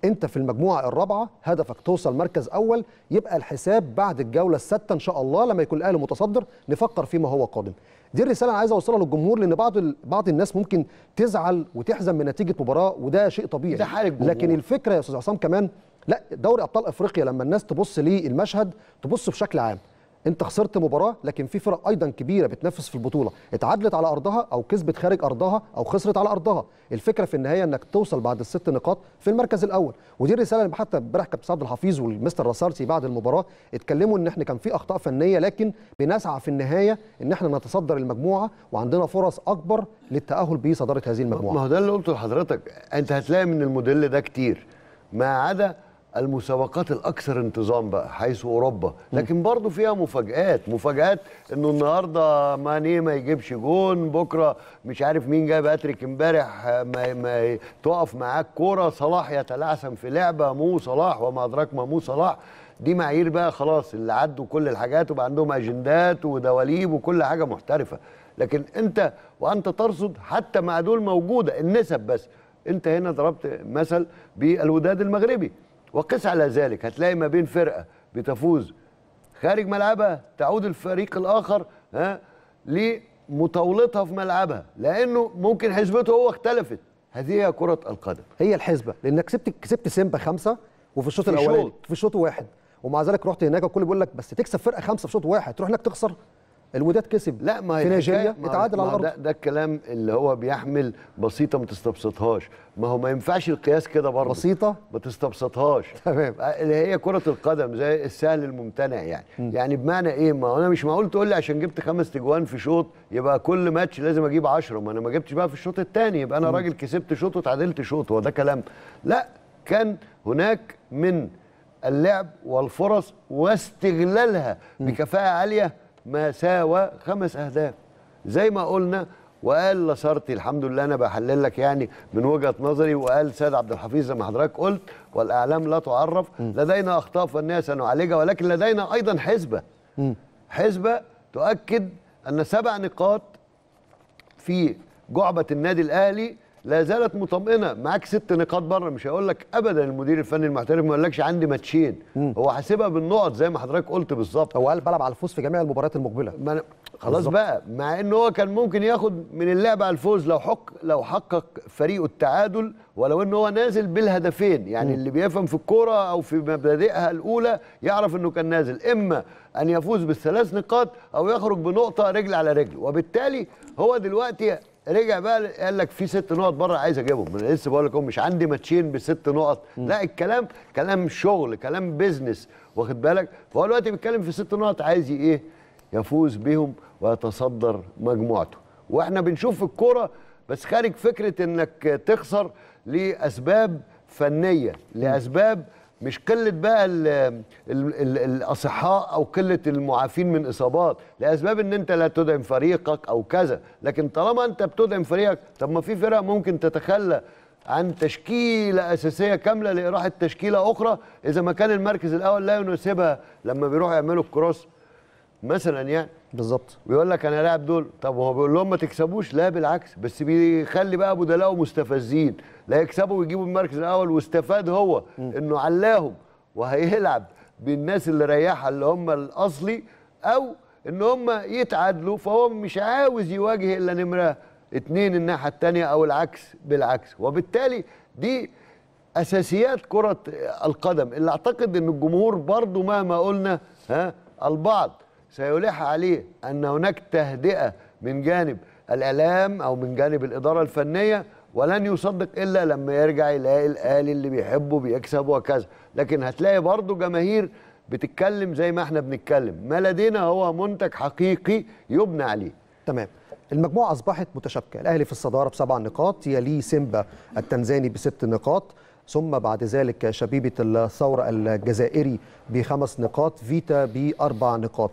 انت في المجموعه الرابعه هدفك توصل مركز اول يبقى الحساب بعد الجوله السادسه ان شاء الله لما يكون الاهلي متصدر نفكر فيما هو قادم دي الرساله انا عايز اوصلها للجمهور لان بعض ال... بعض الناس ممكن تزعل وتحزن من نتيجه مباراه وده شيء طبيعي ده حال الجمهور. لكن الفكره يا استاذ عصام كمان لا دوري ابطال افريقيا لما الناس تبص للمشهد تبص بشكل عام انت خسرت مباراه لكن في فرق ايضا كبيره بتنافس في البطوله اتعادلت على ارضها او كسبت خارج ارضها او خسرت على ارضها الفكره في النهايه انك توصل بعد الست نقاط في المركز الاول ودي الرساله اللي حتى امبارح كابتن سعد الحفيظ والمستر رسارسي بعد المباراه اتكلموا ان احنا كان في اخطاء فنيه لكن بنسعى في النهايه ان احنا نتصدر المجموعه وعندنا فرص اكبر للتاهل بصداره هذه المجموعه ما هو ده اللي قلته لحضرتك انت هتلاقي من الموديل ده كتير ما عدا المسابقات الاكثر انتظام بقى حيث اوروبا لكن برضو فيها مفاجات مفاجات انه النهارده ماني ما يجيبش جون بكره مش عارف مين جاب اتريك امبارح ما, ما تقف معاك كوره صلاح يتلعثم في لعبه مو صلاح وما ادراك ما مو صلاح دي معايير بقى خلاص اللي عدوا كل الحاجات وبقى عندهم اجندات ودواليب وكل حاجه محترفه لكن انت وانت ترصد حتى مع دول موجوده النسب بس انت هنا ضربت مثل بالوداد المغربي وقس على ذلك هتلاقي ما بين فرقه بتفوز خارج ملعبها تعود الفريق الاخر ها لمطاولتها في ملعبها لانه ممكن حسبته هو اختلفت هذه هي كره القدم هي الحسبه لانك كسبت كسبت سيمبا خمسه وفي الشوط الاولاني في الشوط واحد ومع ذلك رحت هناك وكل بيقول لك بس تكسب فرقه خمسه في شوط واحد تروح هناك تخسر الوداد كسب لا ما في نيجيريا اتعادل على الارض ده, ده الكلام اللي هو بيحمل بسيطه ما تستبسطهاش ما هو ما ينفعش القياس كده برضه بسيطه ما تستبسطهاش [LAUGHS] تمام آه، اللي هي كره القدم زي السهل الممتنع يعني م. يعني بمعنى ايه ما انا مش معقول تقول لي عشان جبت خمس تجوان في شوط يبقى كل ماتش لازم اجيب 10 ما انا ما جبتش بقى في الشوط الثاني يبقى انا م. راجل كسبت شوط وتعادلت شوط هو ده كلام لا كان هناك من اللعب والفرص واستغلالها بكفاءه عاليه ما ساوى خمس أهداف زي ما قلنا وقال لصارتي الحمد لله انا بحلل لك يعني من وجهه نظري وقال سيد عبد الحفيظ زي ما حضرتك قلت والاعلام لا تعرف لدينا اخطاء فنيه سنعالجها ولكن لدينا ايضا حسبه حسبه تؤكد ان سبع نقاط في جعبه النادي الاهلي لا زالت مطمئنه معاك ست نقاط بره مش هقول لك ابدا المدير الفني المحترف ما قالكش عندي ماتشين هو حاسبها بالنقط زي ما حضرتك قلت بالظبط هو قال بلعب على الفوز في جميع المباريات المقبله ما أنا خلاص بالزبط. بقى مع ان هو كان ممكن ياخد من اللعب على الفوز لو حق لو حقق فريقه التعادل ولو ان هو نازل بالهدفين يعني م. اللي بيفهم في الكوره او في مبادئها الاولى يعرف انه كان نازل اما ان يفوز بالثلاث نقاط او يخرج بنقطه رجل على رجل وبالتالي هو دلوقتي رجع بقى قال لك في ست نقط بره عايز اجيبهم انا لسه بقول لك مش عندي ماتشين بست نقط لا الكلام كلام شغل كلام بيزنس واخد بالك فهو دلوقتي بيتكلم في ست نقط عايز ايه يفوز بيهم ويتصدر مجموعته واحنا بنشوف الكوره بس خارج فكره انك تخسر لاسباب فنيه لاسباب مش قله بقى الـ الـ الـ الاصحاء او قله المعافين من اصابات لاسباب ان انت لا تدعم فريقك او كذا لكن طالما انت بتدعم فريقك طب ما في فرق ممكن تتخلى عن تشكيله اساسيه كامله لاراحه تشكيله اخرى اذا ما كان المركز الاول لا يناسبها لما بيروحوا يعملوا الكروس مثلا يعني بالظبط ويقول لك انا لاعب دول طب هو بيقول لهم ما تكسبوش لا بالعكس بس بيخلي بقى بدلاءه مستفزين لا يكسبوا ويجيبوا المركز الاول واستفاد هو م. انه علاهم وهيلعب بالناس اللي ريحها اللي هم الاصلي او ان هم يتعادلوا فهو مش عاوز يواجه الا نمره اتنين الناحيه الثانيه او العكس بالعكس وبالتالي دي اساسيات كره القدم اللي اعتقد ان الجمهور برضو مهما قلنا ها البعض سيلح عليه أن هناك تهدئة من جانب الإعلام أو من جانب الإدارة الفنية ولن يصدق إلا لما يرجع يلاقي الآلي اللي بيحبه بيكسب وكذا لكن هتلاقي برضه جماهير بتتكلم زي ما احنا بنتكلم ما لدينا هو منتج حقيقي يبنى عليه تمام المجموعة أصبحت متشابكة الأهلي في الصدارة بسبع نقاط يليه سيمبا التنزاني بست نقاط ثم بعد ذلك شبيبة الثورة الجزائري بخمس نقاط فيتا بأربع نقاط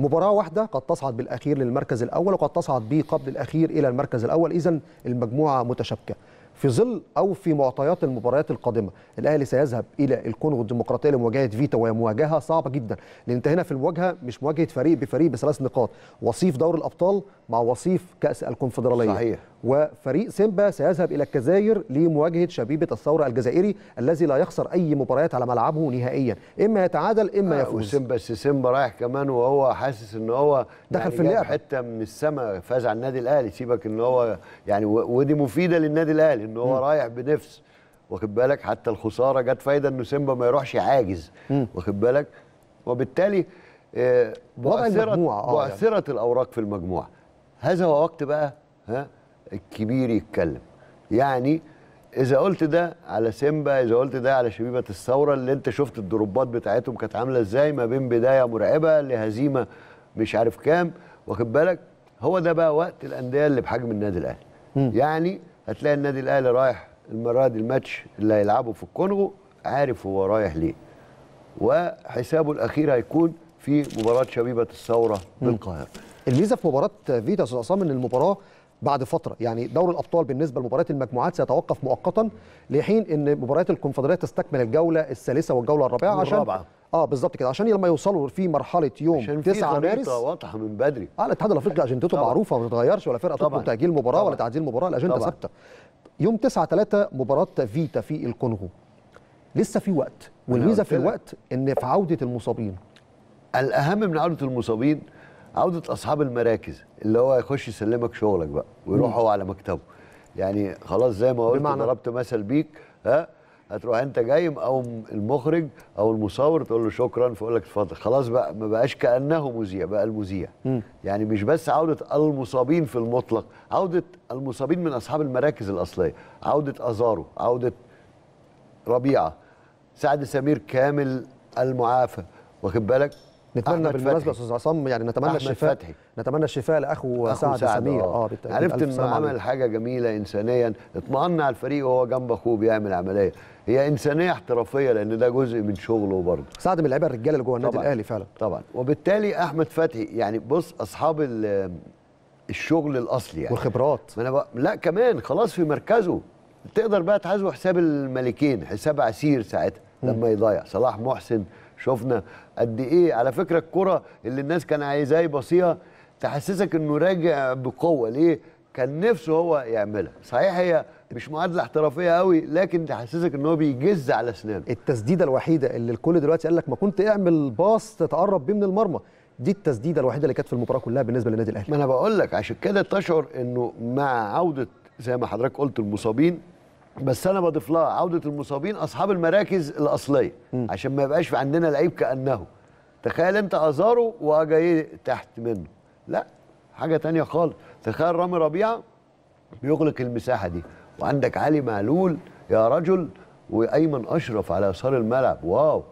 مباراة واحدة قد تصعد بالأخير للمركز الأول وقد تصعد به قبل الأخير إلى المركز الأول إذا المجموعة متشابكة في ظل أو في معطيات المباريات القادمة الأهلي سيذهب إلى الكونغو الديمقراطية لمواجهة فيتا وهي مواجهة صعبة جدا لأن أنت هنا في المواجهة مش مواجهة فريق بفريق بثلاث نقاط وصيف دور الأبطال مع وصيف كأس الكونفدرالية صحيح وفريق سيمبا سيذهب إلى الجزائر لمواجهة شبيبة الثورة الجزائري الذي لا يخسر أي مباريات على ملعبه نهائيا إما يتعادل إما آه، يفوز وسيمبا بس سيمبا رايح كمان وهو حاسس إن هو دخل يعني في اللعب حتة من السماء فاز على النادي الأهلي سيبك إن هو يعني ودي مفيدة للنادي الأهلي إن هو م. رايح بنفس واخد بالك حتى الخسارة جت فايدة إن سيمبا ما يروحش عاجز واخد بالك وبالتالي مؤثرة آه، آه، مؤثرة يعني. الأوراق في المجموعة هذا هو وقت بقى ها الكبير يتكلم يعني اذا قلت ده على سيمبا اذا قلت ده على شبيبه الثوره اللي انت شفت الدروبات بتاعتهم كانت عامله ازاي ما بين بدايه مرعبه لهزيمه مش عارف كام واخد بالك هو ده بقى وقت الانديه اللي بحجم النادي الاهلي يعني هتلاقي النادي الاهلي رايح المره دي الماتش اللي هيلعبه في الكونغو عارف هو رايح ليه وحسابه الاخير هيكون في مباراه شبيبه الثوره بالقاهره الميزه في مباراه فيتاس عصام ان المباراه بعد فتره يعني دور الابطال بالنسبه لمباريات المجموعات سيتوقف مؤقتا لحين ان مباريات الكونفدراليه تستكمل الجوله الثالثه والجوله الرابعه عشان الرابعة. اه بالظبط كده عشان لما يوصلوا في مرحله يوم 9 مارس واضحه من بدري اه الاتحاد الافريقي اجندته معروفه ما بتتغيرش ولا فرقه تطلب تاجيل مباراه طبعًا. ولا تعديل مباراه الاجنده ثابته يوم 9 3 مباراه فيتا في الكونغو لسه في وقت والميزه في الوقت ان في عوده المصابين الاهم من عوده المصابين عوده اصحاب المراكز اللي هو يخش يسلمك شغلك بقى ويروح هو على مكتبه يعني خلاص زي ما قلت ضربت مثل بيك ها هتروح انت جاي او المخرج او المصور تقول له شكرا فيقول لك اتفضل خلاص بقى ما بقاش كانه مذيع بقى المذيع يعني مش بس عوده المصابين في المطلق عوده المصابين من اصحاب المراكز الاصليه عوده ازارو عوده ربيعه سعد سمير كامل المعافى واخد بالك نتمنى بالمناسبه استاذ عصام يعني نتمنى الشفاء فتحي. نتمنى الشفاء لاخو سعد, سمير اه, آه، بالتاكيد عرفت انه عمل حاجه جميله انسانيا اطمئن على الفريق وهو جنب اخوه بيعمل عمليه هي انسانيه احترافيه لان ده جزء من شغله برضه سعد من اللعيبه الرجاله اللي جوه النادي الاهلي فعلا طبعا وبالتالي احمد فتحي يعني بص اصحاب الشغل الاصلي يعني والخبرات ما أنا بقى لا كمان خلاص في مركزه تقدر بقى تحاسبه حساب الملكين حساب عسير ساعتها لما يضيع صلاح محسن شفنا قد ايه على فكره الكره اللي الناس كان عايزاه يبصيها تحسسك انه راجع بقوه ليه كان نفسه هو يعملها صحيح هي مش معادله احترافيه قوي لكن تحسسك ان هو بيجز على اسنانه التسديده الوحيده اللي الكل دلوقتي قال لك ما كنت اعمل باص تتقرب بيه من المرمى دي التسديده الوحيده اللي كانت في المباراه كلها بالنسبه للنادي الاهلي ما انا بقول لك عشان كده تشعر انه مع عوده زي ما حضرتك قلت المصابين بس انا بضيف لها عوده المصابين اصحاب المراكز الاصليه م. عشان ما يبقاش في عندنا لعيب كانه تخيل انت ازارو وجاي ايه تحت منه لا حاجه تانية خالص تخيل رامي ربيعه بيغلق المساحه دي وعندك علي معلول يا رجل وايمن اشرف على يسار الملعب واو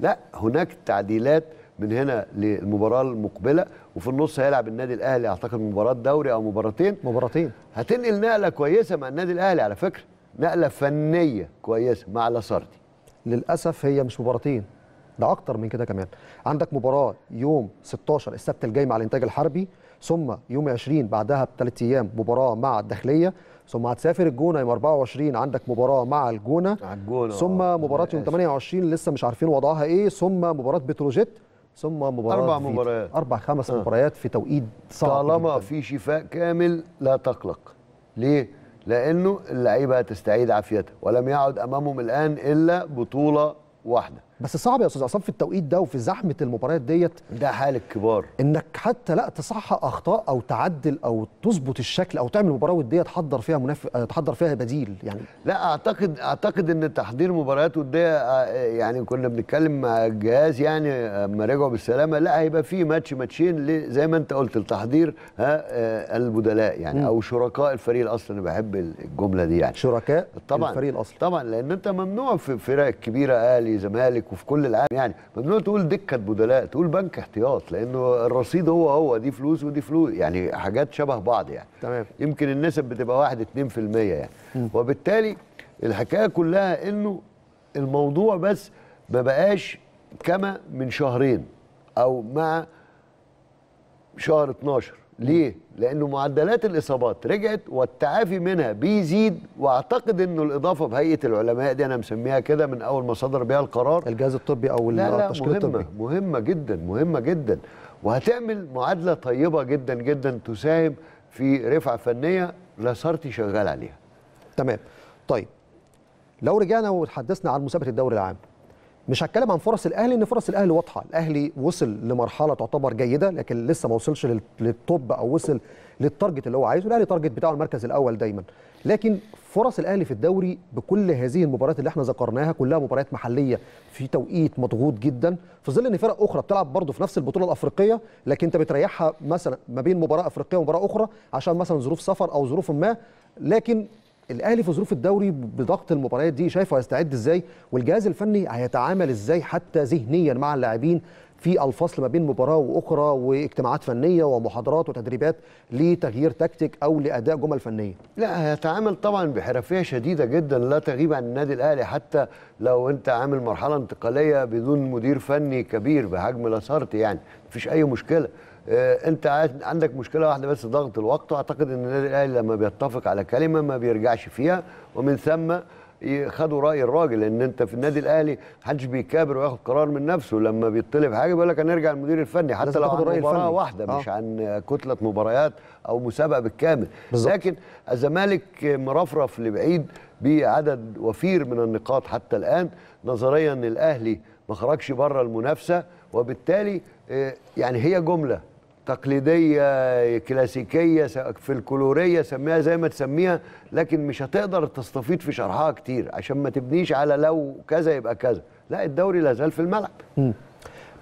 لا هناك تعديلات من هنا للمباراه المقبله وفي النص هيلعب النادي الاهلي اعتقد مباراه دوري او مباراتين مباراتين هتنقل نقله كويسه مع النادي الاهلي على فكره نقله فنيه كويسه مع لاسارتي للاسف هي مش مباراتين ده اكتر من كده كمان عندك مباراه يوم 16 السبت الجاي مع الانتاج الحربي ثم يوم 20 بعدها بثلاث ايام مباراه مع الداخليه ثم هتسافر الجونه يوم 24 عندك مباراه مع الجونه الجونه ثم آه، مباراه يوم 28 لسه مش عارفين وضعها ايه ثم مباراه بتروجيت ثم مباراه اربع مباريات اربع خمس آه. مباريات في توقيت صعب طالما في شفاء كامل لا تقلق ليه لانه اللعيبه هتستعيد عافيتها ولم يعد امامهم الان الا بطوله واحده بس صعب يا استاذ عصام في التوقيت ده وفي زحمه المباريات ديت ده حال الكبار انك حتى لا تصحح اخطاء او تعدل او تظبط الشكل او تعمل مباراه وديه تحضر فيها منف... آه، تحضر فيها بديل يعني لا اعتقد اعتقد ان تحضير مباريات وديه آه، يعني كنا بنتكلم مع الجهاز يعني آه، لما رجعوا بالسلامه لا هيبقى في ماتش ماتشين زي ما انت قلت التحضير ها البدلاء يعني م. او شركاء الفريق الاصلي انا بحب الجمله دي يعني شركاء طبعا الفريق الاصلي طبعا لان انت ممنوع في فرق كبيره اهلي زمالك وفي كل العالم يعني ممنوع تقول دكه بدلاء تقول بنك احتياط لانه الرصيد هو هو دي فلوس ودي فلوس يعني حاجات شبه بعض يعني تمام يمكن النسب بتبقى 1 2% يعني م. وبالتالي الحكايه كلها انه الموضوع بس ما بقاش كما من شهرين او مع شهر 12 ليه؟ لأنه معدلات الإصابات رجعت والتعافي منها بيزيد وأعتقد أنه الإضافة بهيئة العلماء دي أنا مسميها كده من أول ما صدر بها القرار الجهاز الطبي أو التشكيل الطبي مهمة مهمة جدا مهمة جدا وهتعمل معادلة طيبة جدا جدا تساهم في رفعة فنية لاسارتي شغال عليها تمام طيب لو رجعنا وتحدثنا عن مسابقة الدوري العام مش هتكلم عن فرص الاهلي ان فرص الاهلي واضحه الاهلي وصل لمرحله تعتبر جيده لكن لسه ما وصلش للتوب او وصل للتارجت اللي هو عايزه الاهلي تارجت بتاعه المركز الاول دايما لكن فرص الاهلي في الدوري بكل هذه المباريات اللي احنا ذكرناها كلها مباريات محليه في توقيت مضغوط جدا في ظل ان فرق اخرى بتلعب برضه في نفس البطوله الافريقيه لكن انت بتريحها مثلا ما بين مباراه افريقيه ومباراه اخرى عشان مثلا ظروف سفر او ظروف ما لكن الاهلي في ظروف الدوري بضغط المباريات دي شايفه هيستعد ازاي والجهاز الفني هيتعامل ازاي حتى ذهنيا مع اللاعبين في الفصل ما بين مباراه واخرى واجتماعات فنيه ومحاضرات وتدريبات لتغيير تكتيك او لاداء جمل فنيه. لا هيتعامل طبعا بحرفيه شديده جدا لا تغيب عن النادي الاهلي حتى لو انت عامل مرحله انتقاليه بدون مدير فني كبير بحجم لاسارتي يعني مفيش اي مشكله آه، انت عندك مشكله واحده بس ضغط الوقت واعتقد ان النادي الاهلي لما بيتفق على كلمه ما بيرجعش فيها ومن ثم خدوا راي الراجل ان انت في النادي الاهلي محدش بيكابر وياخد قرار من نفسه لما بيطلب حاجه بيقول لك هنرجع للمدير الفني حتى لو عن مباراه واحده آه. مش عن كتله مباريات او مسابقه بالكامل بالزبط. لكن الزمالك مرفرف لبعيد بعدد وفير من النقاط حتى الان نظريا الاهلي ما خرجش بره المنافسه وبالتالي آه، يعني هي جمله تقليديه كلاسيكيه في الكلوريه سميها زي ما تسميها لكن مش هتقدر تستفيد في شرحها كتير عشان ما تبنيش على لو كذا يبقى كذا لا الدوري لا زال في الملعب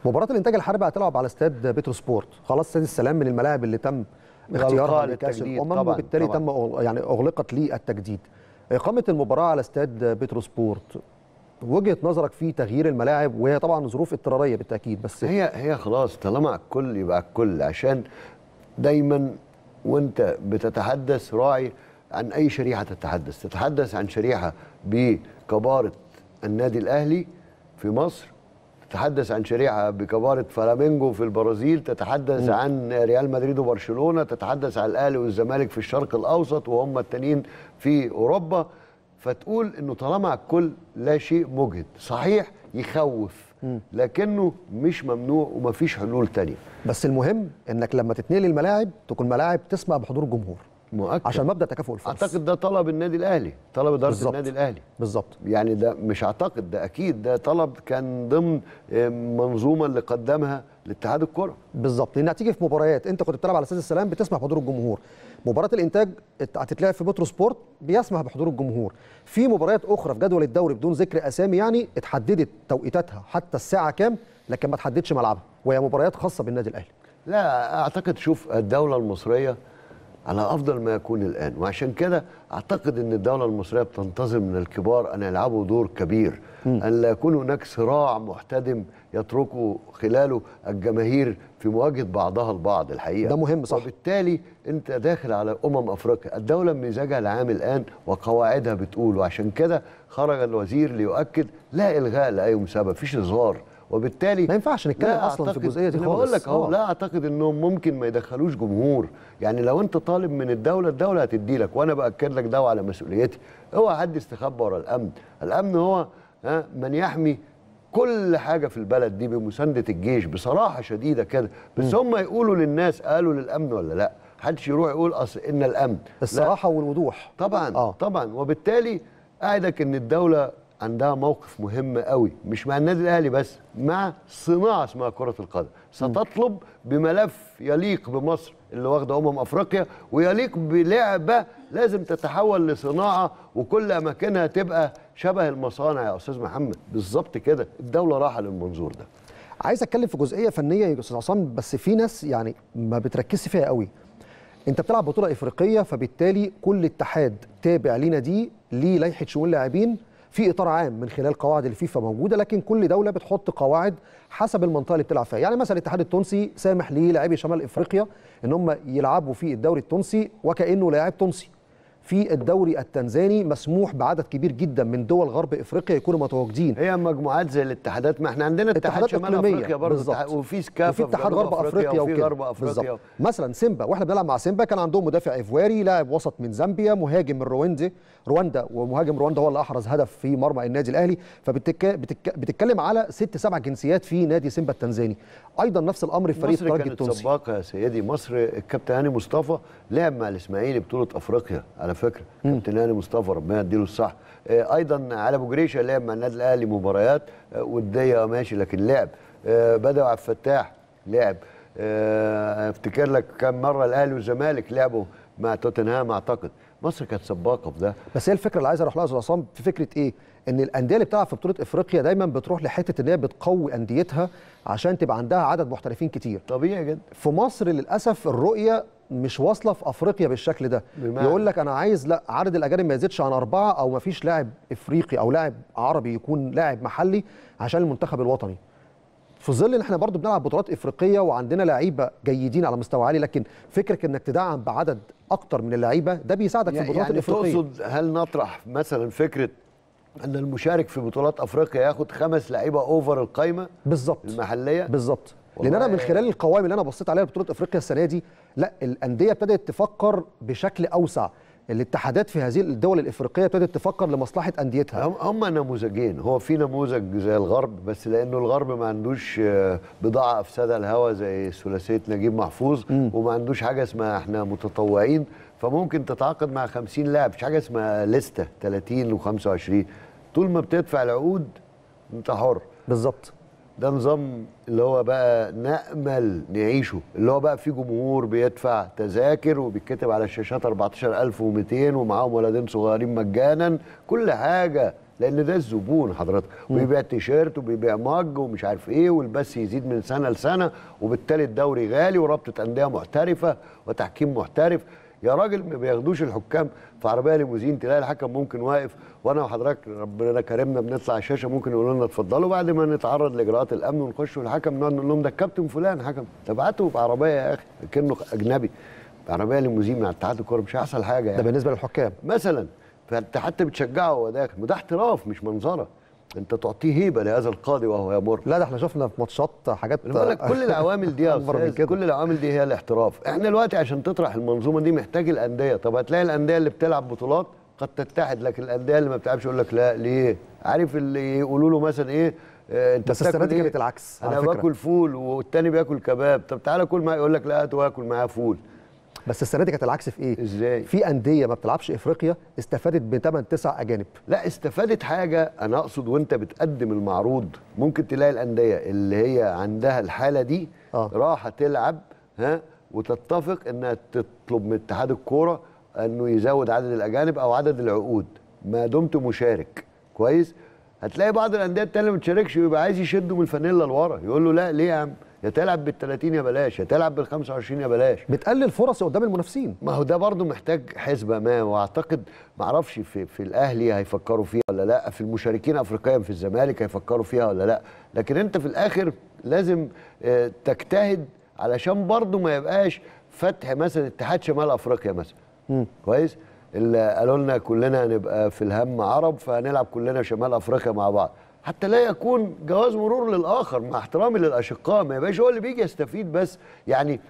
مباراه الانتاج الحربي هتلعب على استاد بيترو سبورت خلاص استاد السلام من الملاعب اللي تم اختيارها لكاس الامم طبعًا وبالتالي طبعًا. تم يعني اغلقت للتجديد اقامه المباراه على استاد بيترو سبورت وجهه نظرك في تغيير الملاعب وهي طبعا ظروف اضطراريه بالتاكيد بس هي هي خلاص طالما الكل يبقى الكل عشان دايما وانت بتتحدث راعي عن اي شريحه تتحدث تتحدث عن شريحه بكباره النادي الاهلي في مصر تتحدث عن شريحه بكباره فلامينجو في البرازيل تتحدث م. عن ريال مدريد وبرشلونه تتحدث عن الاهلي والزمالك في الشرق الاوسط وهم التانيين في اوروبا فتقول انه طالما الكل لا شيء مجهد صحيح يخوف لكنه مش ممنوع ومفيش حلول تانية بس المهم انك لما تتنقل الملاعب تكون ملاعب تسمع بحضور الجمهور مؤكد عشان مبدا تكافؤ الفرص اعتقد ده طلب النادي الاهلي طلب اداره النادي الاهلي بالظبط يعني ده مش اعتقد ده اكيد ده طلب كان ضمن منظومه اللي قدمها لاتحاد الكره بالظبط لان هتيجي في مباريات انت كنت بتلعب على استاد السلام بتسمح بحضور الجمهور مباراه الانتاج هتتلعب في بترو سبورت بيسمح بحضور الجمهور في مباريات اخرى في جدول الدوري بدون ذكر اسامي يعني اتحددت توقيتاتها حتى الساعه كام لكن ما تحددش ملعبها وهي مباريات خاصه بالنادي الاهلي لا اعتقد شوف الدوله المصريه على افضل ما يكون الان وعشان كده اعتقد ان الدوله المصريه بتنتظر من الكبار ان يلعبوا دور كبير م. ان لا يكون هناك صراع محتدم يتركه خلاله الجماهير في مواجهه بعضها البعض الحقيقه ده مهم صح وبالتالي انت داخل على امم افريقيا الدوله مزاجها العام الان وقواعدها بتقول وعشان كده خرج الوزير ليؤكد لا الغاء لاي مسابقه فيش هزار وبالتالي ما ينفعش نتكلم اصلا في الجزئيه دي خالص بقول لك اهو آه. لا اعتقد انهم ممكن ما يدخلوش جمهور يعني لو انت طالب من الدوله الدوله هتدي لك وانا باكد لك ده وعلى مسؤوليتي اوعى حد يستخبى ورا الامن الامن هو من يحمي كل حاجة في البلد دي بمساندة الجيش بصراحة شديدة كده بس هم يقولوا للناس قالوا للأمن ولا لا حدش يروح يقول أصل إن الأمن الصراحة لا. والوضوح طبعا آه. طبعا وبالتالي أعدك إن الدولة عندها موقف مهم قوي مش مع النادي الاهلي بس مع صناعه اسمها كره القدم ستطلب بملف يليق بمصر اللي واخده امم افريقيا ويليق بلعبه لازم تتحول لصناعه وكل اماكنها تبقى شبه المصانع يا استاذ محمد بالظبط كده الدوله راحه للمنظور ده عايز اتكلم في جزئيه فنيه يا استاذ عصام بس في ناس يعني ما بتركزش فيها قوي انت بتلعب بطوله افريقيه فبالتالي كل اتحاد تابع لينا دي ليه لائحه شؤون لاعبين في اطار عام من خلال قواعد الفيفا موجوده لكن كل دوله بتحط قواعد حسب المنطقه اللي بتلعب فيها يعني مثلا الاتحاد التونسي سامح للاعبي شمال افريقيا ان هم يلعبوا في الدوري التونسي وكانه لاعب تونسي في الدوري التنزاني مسموح بعدد كبير جدا من دول غرب افريقيا يكونوا متواجدين هي مجموعات زي الاتحادات ما احنا عندنا اتحاد شمال افريقيا برضه وفي سكاف وفي اتحاد غرب افريقيا وفي غرب افريقيا مثلا سيمبا واحنا بنلعب مع سيمبا كان عندهم مدافع ايفواري لاعب وسط من زامبيا مهاجم من رويندي رواندا ومهاجم رواندا هو اللي احرز هدف في مرمى النادي الاهلي فبتتكلم على ست سبع جنسيات في نادي سيمبا التنزاني ايضا نفس الامر في فريق الترجي التونسي مصر كانت سباقه يا سيدي مصر الكابتن هاني مصطفى لعب مع الاسماعيلي بطوله افريقيا على فكره كابتن الاهلي مصطفى ربنا يديله الصح آه، ايضا على ابو جريشه لعب مع النادي الاهلي مباريات وديه آه، ماشي لكن لعب آه، بدأ عبد الفتاح لعب افتكر لك كم مره الاهلي والزمالك لعبوا مع توتنهام اعتقد مصر كانت سباقه في ده بس هي الفكره اللي عايز اروح لها يا عصام في فكره ايه ان الانديه اللي بتلعب في بطوله افريقيا دايما بتروح لحته ان هي بتقوي انديتها عشان تبقى عندها عدد محترفين كتير طبيعي جدا في مصر للاسف الرؤيه مش واصله في افريقيا بالشكل ده بمعنى. يقول لك انا عايز لا عدد الاجانب ما يزيدش عن اربعه او ما فيش لاعب افريقي او لاعب عربي يكون لاعب محلي عشان المنتخب الوطني في ظل ان احنا برضو بنلعب بطولات افريقيه وعندنا لعيبه جيدين على مستوى عالي لكن فكرك انك تدعم بعدد اكتر من اللعيبه ده بيساعدك في يعني البطولات يعني الافريقيه تقصد هل نطرح مثلا فكره ان المشارك في بطولات افريقيا ياخد خمس لعيبه اوفر القايمه بالظبط المحليه بالظبط لان انا من خلال القوائم اللي انا بصيت عليها بطوله افريقيا السنه دي لا الانديه ابتدت تفكر بشكل اوسع الاتحادات في هذه الدول الافريقيه ابتدت تفكر لمصلحه انديتها هم نموذجين هو في نموذج زي الغرب بس لانه الغرب ما عندوش آه، بضاعه افسدها الهوى زي ثلاثيه نجيب محفوظ م. وما عندوش حاجه اسمها احنا متطوعين فممكن تتعاقد مع 50 لاعب مش حاجه اسمها لسته 30 و25 طول ما بتدفع العقود انت حر بالظبط ده نظام اللي هو بقى نأمل نعيشه اللي هو بقى فيه جمهور بيدفع تذاكر وبيتكتب على الشاشات 14200 ومعاهم ولدين صغيرين مجانا كل حاجة لأن ده الزبون حضرتك وبيبيع تيشيرت وبيبيع مج ومش عارف إيه والبث يزيد من سنة لسنة وبالتالي الدوري غالي ورابطة أندية محترفة وتحكيم محترف يا راجل ما بياخدوش الحكام في عربيه ليموزين تلاقي الحكم ممكن واقف وانا وحضرتك ربنا كرمنا بنطلع على الشاشه ممكن يقولوا لنا اتفضلوا بعد ما نتعرض لاجراءات الامن ونخش والحكم نقعد نقول لهم ده الكابتن فلان حكم تبعته بعربيه يا اخي كانه اجنبي عربيه ليموزين مع اتحاد الكوره مش هيحصل حاجه يعني. ده بالنسبه للحكام مثلا فانت حتى بتشجعه وهو داخل ما ده احتراف مش منظره انت تعطيه هيبه لهذا القاضي وهو يمر لا ده احنا شفنا في ماتشات حاجات بقول لك كل [LAUGHS] العوامل دي يا استاذ كل العوامل دي هي الاحتراف احنا دلوقتي عشان تطرح المنظومه دي محتاج الانديه طب هتلاقي الانديه اللي بتلعب بطولات قد تتحد لكن الانديه اللي ما بتلعبش يقول لك لا ليه عارف اللي يقولوا له مثلا ايه آه، انت بس السنه دي كانت إيه؟ العكس انا باكل فول والتاني بياكل كباب طب تعالى كل ما يقول لك لا هات واكل معاه فول بس السنه دي كانت العكس في ايه ازاي في انديه ما بتلعبش افريقيا استفادت بثمان تسع اجانب لا استفادت حاجه انا اقصد وانت بتقدم المعروض ممكن تلاقي الانديه اللي هي عندها الحاله دي آه. راحه تلعب ها وتتفق انها تطلب من اتحاد الكوره انه يزود عدد الاجانب او عدد العقود ما دمت مشارك كويس هتلاقي بعض الانديه التانيه ما بتشاركش ويبقى عايز يشدوا من الفانيلا لورا يقول له لا ليه يا عم يا تلعب بال 30 يا بلاش يا تلعب بال 25 يا بلاش بتقلل فرص قدام المنافسين ما هو ده برضه محتاج حسبه ما واعتقد ما اعرفش في, في الاهلي هيفكروا فيها ولا لا في المشاركين افريقيا في الزمالك هيفكروا فيها ولا لا لكن انت في الاخر لازم آه، تجتهد علشان برضه ما يبقاش فتح مثلا اتحاد شمال افريقيا مثلا كويس اللي قالوا لنا كلنا هنبقى في الهم عرب فهنلعب كلنا شمال افريقيا مع بعض حتى لا يكون جواز مرور للاخر مع احترامي للاشقاء ما يبقاش هو اللي بيجي يستفيد بس يعني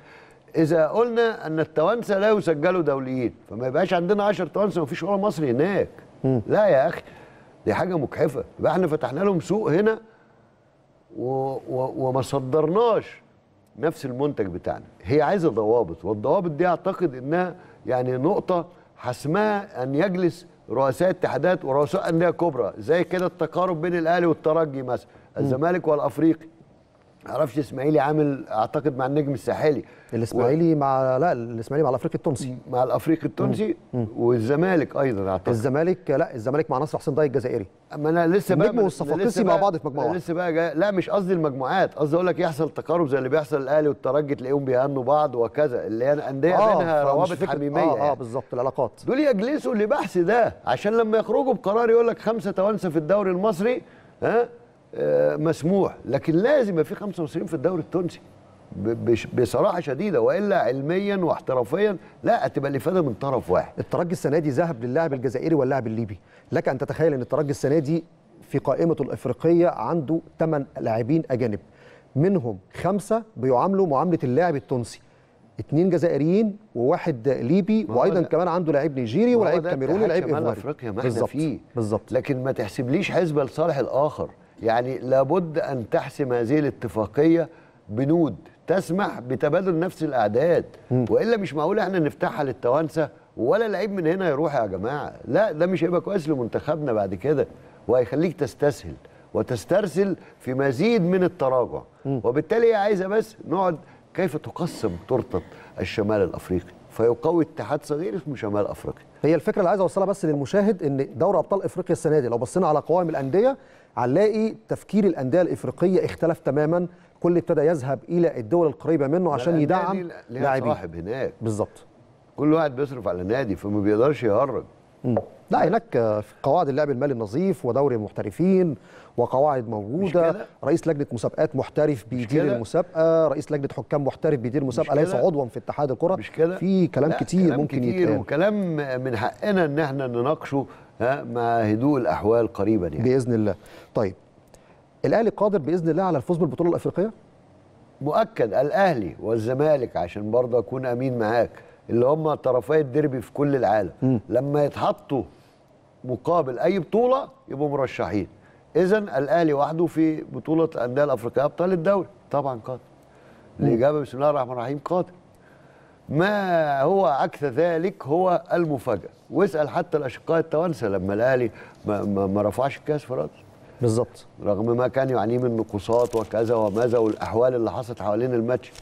اذا قلنا ان التوانسه لا يسجلوا دوليين فما يبقاش عندنا 10 توانسه ما فيش ولا مصري هناك م. لا يا اخي دي حاجه مجحفه يبقى احنا فتحنا لهم سوق هنا و... و... وما صدرناش نفس المنتج بتاعنا هي عايزه ضوابط والضوابط دي اعتقد انها يعني نقطه حسمها ان يجلس رؤساء اتحادات ورؤساء انديه كبرى زي كده التقارب بين الاهلي والترجي مثلا الزمالك والافريقي معرفش اسماعيلي عامل اعتقد مع النجم الساحلي الاسماعيلي و... مع لا الاسماعيلي مع الافريقي التونسي مع الافريقي التونسي والزمالك ايضا اعتقد الزمالك لا الزمالك مع نصر حسين ضاي الجزائري اما انا لسه بقى النجم والصفاقسي مع بعض في مجموعه لسه بقى جاي لا مش قصدي المجموعات قصدي اقول لك يحصل تقارب زي اللي بيحصل الاهلي والترجي تلاقيهم بيهنوا بعض وكذا اللي هي الانديه آه بينها روابط حميميه آه, آه يعني. بالظبط العلاقات دول يجلسوا لبحث ده عشان لما يخرجوا بقرار يقول لك خمسه توانسه في الدوري المصري ها آه، مسموح لكن لازم يبقى في 25 في الدوري التونسي بصراحه شديده والا علميا واحترافيا لا هتبقى الافاده من طرف واحد الترجي السنه دي ذهب للاعب الجزائري واللاعب الليبي لك ان تتخيل ان الترجي السنه دي في قائمه الافريقيه عنده 8 لاعبين اجانب منهم خمسه بيعاملوا معامله اللاعب التونسي اثنين جزائريين وواحد ليبي وايضا ده. كمان عنده لعيب نيجيري ولاعيب كاميروني ولاعيب احنا فيه بالظبط لكن ما تحسبليش حسبه لصالح الاخر يعني لابد أن تحسم هذه الاتفاقية بنود تسمح بتبادل نفس الأعداد وإلا مش معقول احنا نفتحها للتوانسة ولا لعيب من هنا يروح يا جماعة لا ده مش هيبقى كويس لمنتخبنا بعد كده وهيخليك تستسهل وتسترسل في مزيد من التراجع وبالتالي هي عايزة بس نقعد كيف تقسم تورته الشمال الافريقي فيقوي اتحاد صغير اسمه شمال افريقيا هي الفكره اللي عايز اوصلها بس للمشاهد ان دوري ابطال افريقيا السنه دي لو بصينا على قوائم الانديه هنلاقي تفكير الانديه الافريقيه اختلف تماما كل ابتدى يذهب الى الدول القريبه منه يعني عشان يدعم لاعبين صاحب هناك بالظبط كل واحد بيصرف على نادي فما بيقدرش يهرج لا هناك قواعد اللعب المالي النظيف ودوري المحترفين وقواعد موجوده رئيس لجنه مسابقات محترف بيدير المسابقه رئيس لجنه حكام محترف بيدير المسابقه ليس عضوا في اتحاد الكره مش كده في كلام كتير كلام ممكن كتير يتقال وكلام من حقنا ان احنا نناقشه مع هدوء الاحوال قريبا يعني باذن الله طيب الاهلي قادر باذن الله على الفوز بالبطوله الافريقيه مؤكد الاهلي والزمالك عشان برضه اكون امين معاك اللي هم طرفي الديربي في كل العالم م. لما يتحطوا مقابل اي بطوله يبقوا مرشحين اذا الاهلي وحده في بطوله الانديه الافريقيه ابطال الدوري طبعا قادر الاجابه بسم الله الرحمن الرحيم قادر ما هو عكس ذلك هو المفاجاه واسال حتى الاشقاء التوانسه لما الاهلي ما, ما, ما رفعش الكاس في رأسه بالظبط رغم ما كان يعانيه من نقصات وكذا وماذا والاحوال اللي حصلت حوالين الماتش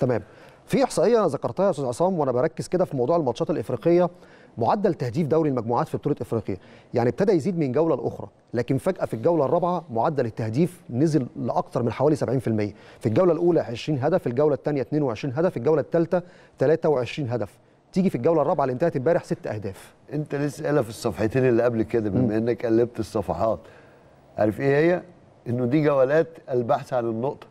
تمام في احصائيه ذكرتها يا استاذ عصام وانا بركز كده في موضوع الماتشات الافريقيه معدل تهديف دوري المجموعات في بطوله افريقيا يعني ابتدى يزيد من جوله لاخرى لكن فجاه في الجوله الرابعه معدل التهديف نزل لاكثر من حوالي 70% في الجوله الاولى 20 هدف في الجوله الثانيه 22 هدف في الجوله الثالثه 23 هدف تيجي في الجوله الرابعه اللي انتهت امبارح ست اهداف انت لسه قايلها في الصفحتين اللي قبل كده بما انك قلبت الصفحات عارف ايه هي انه دي جولات البحث عن النقطه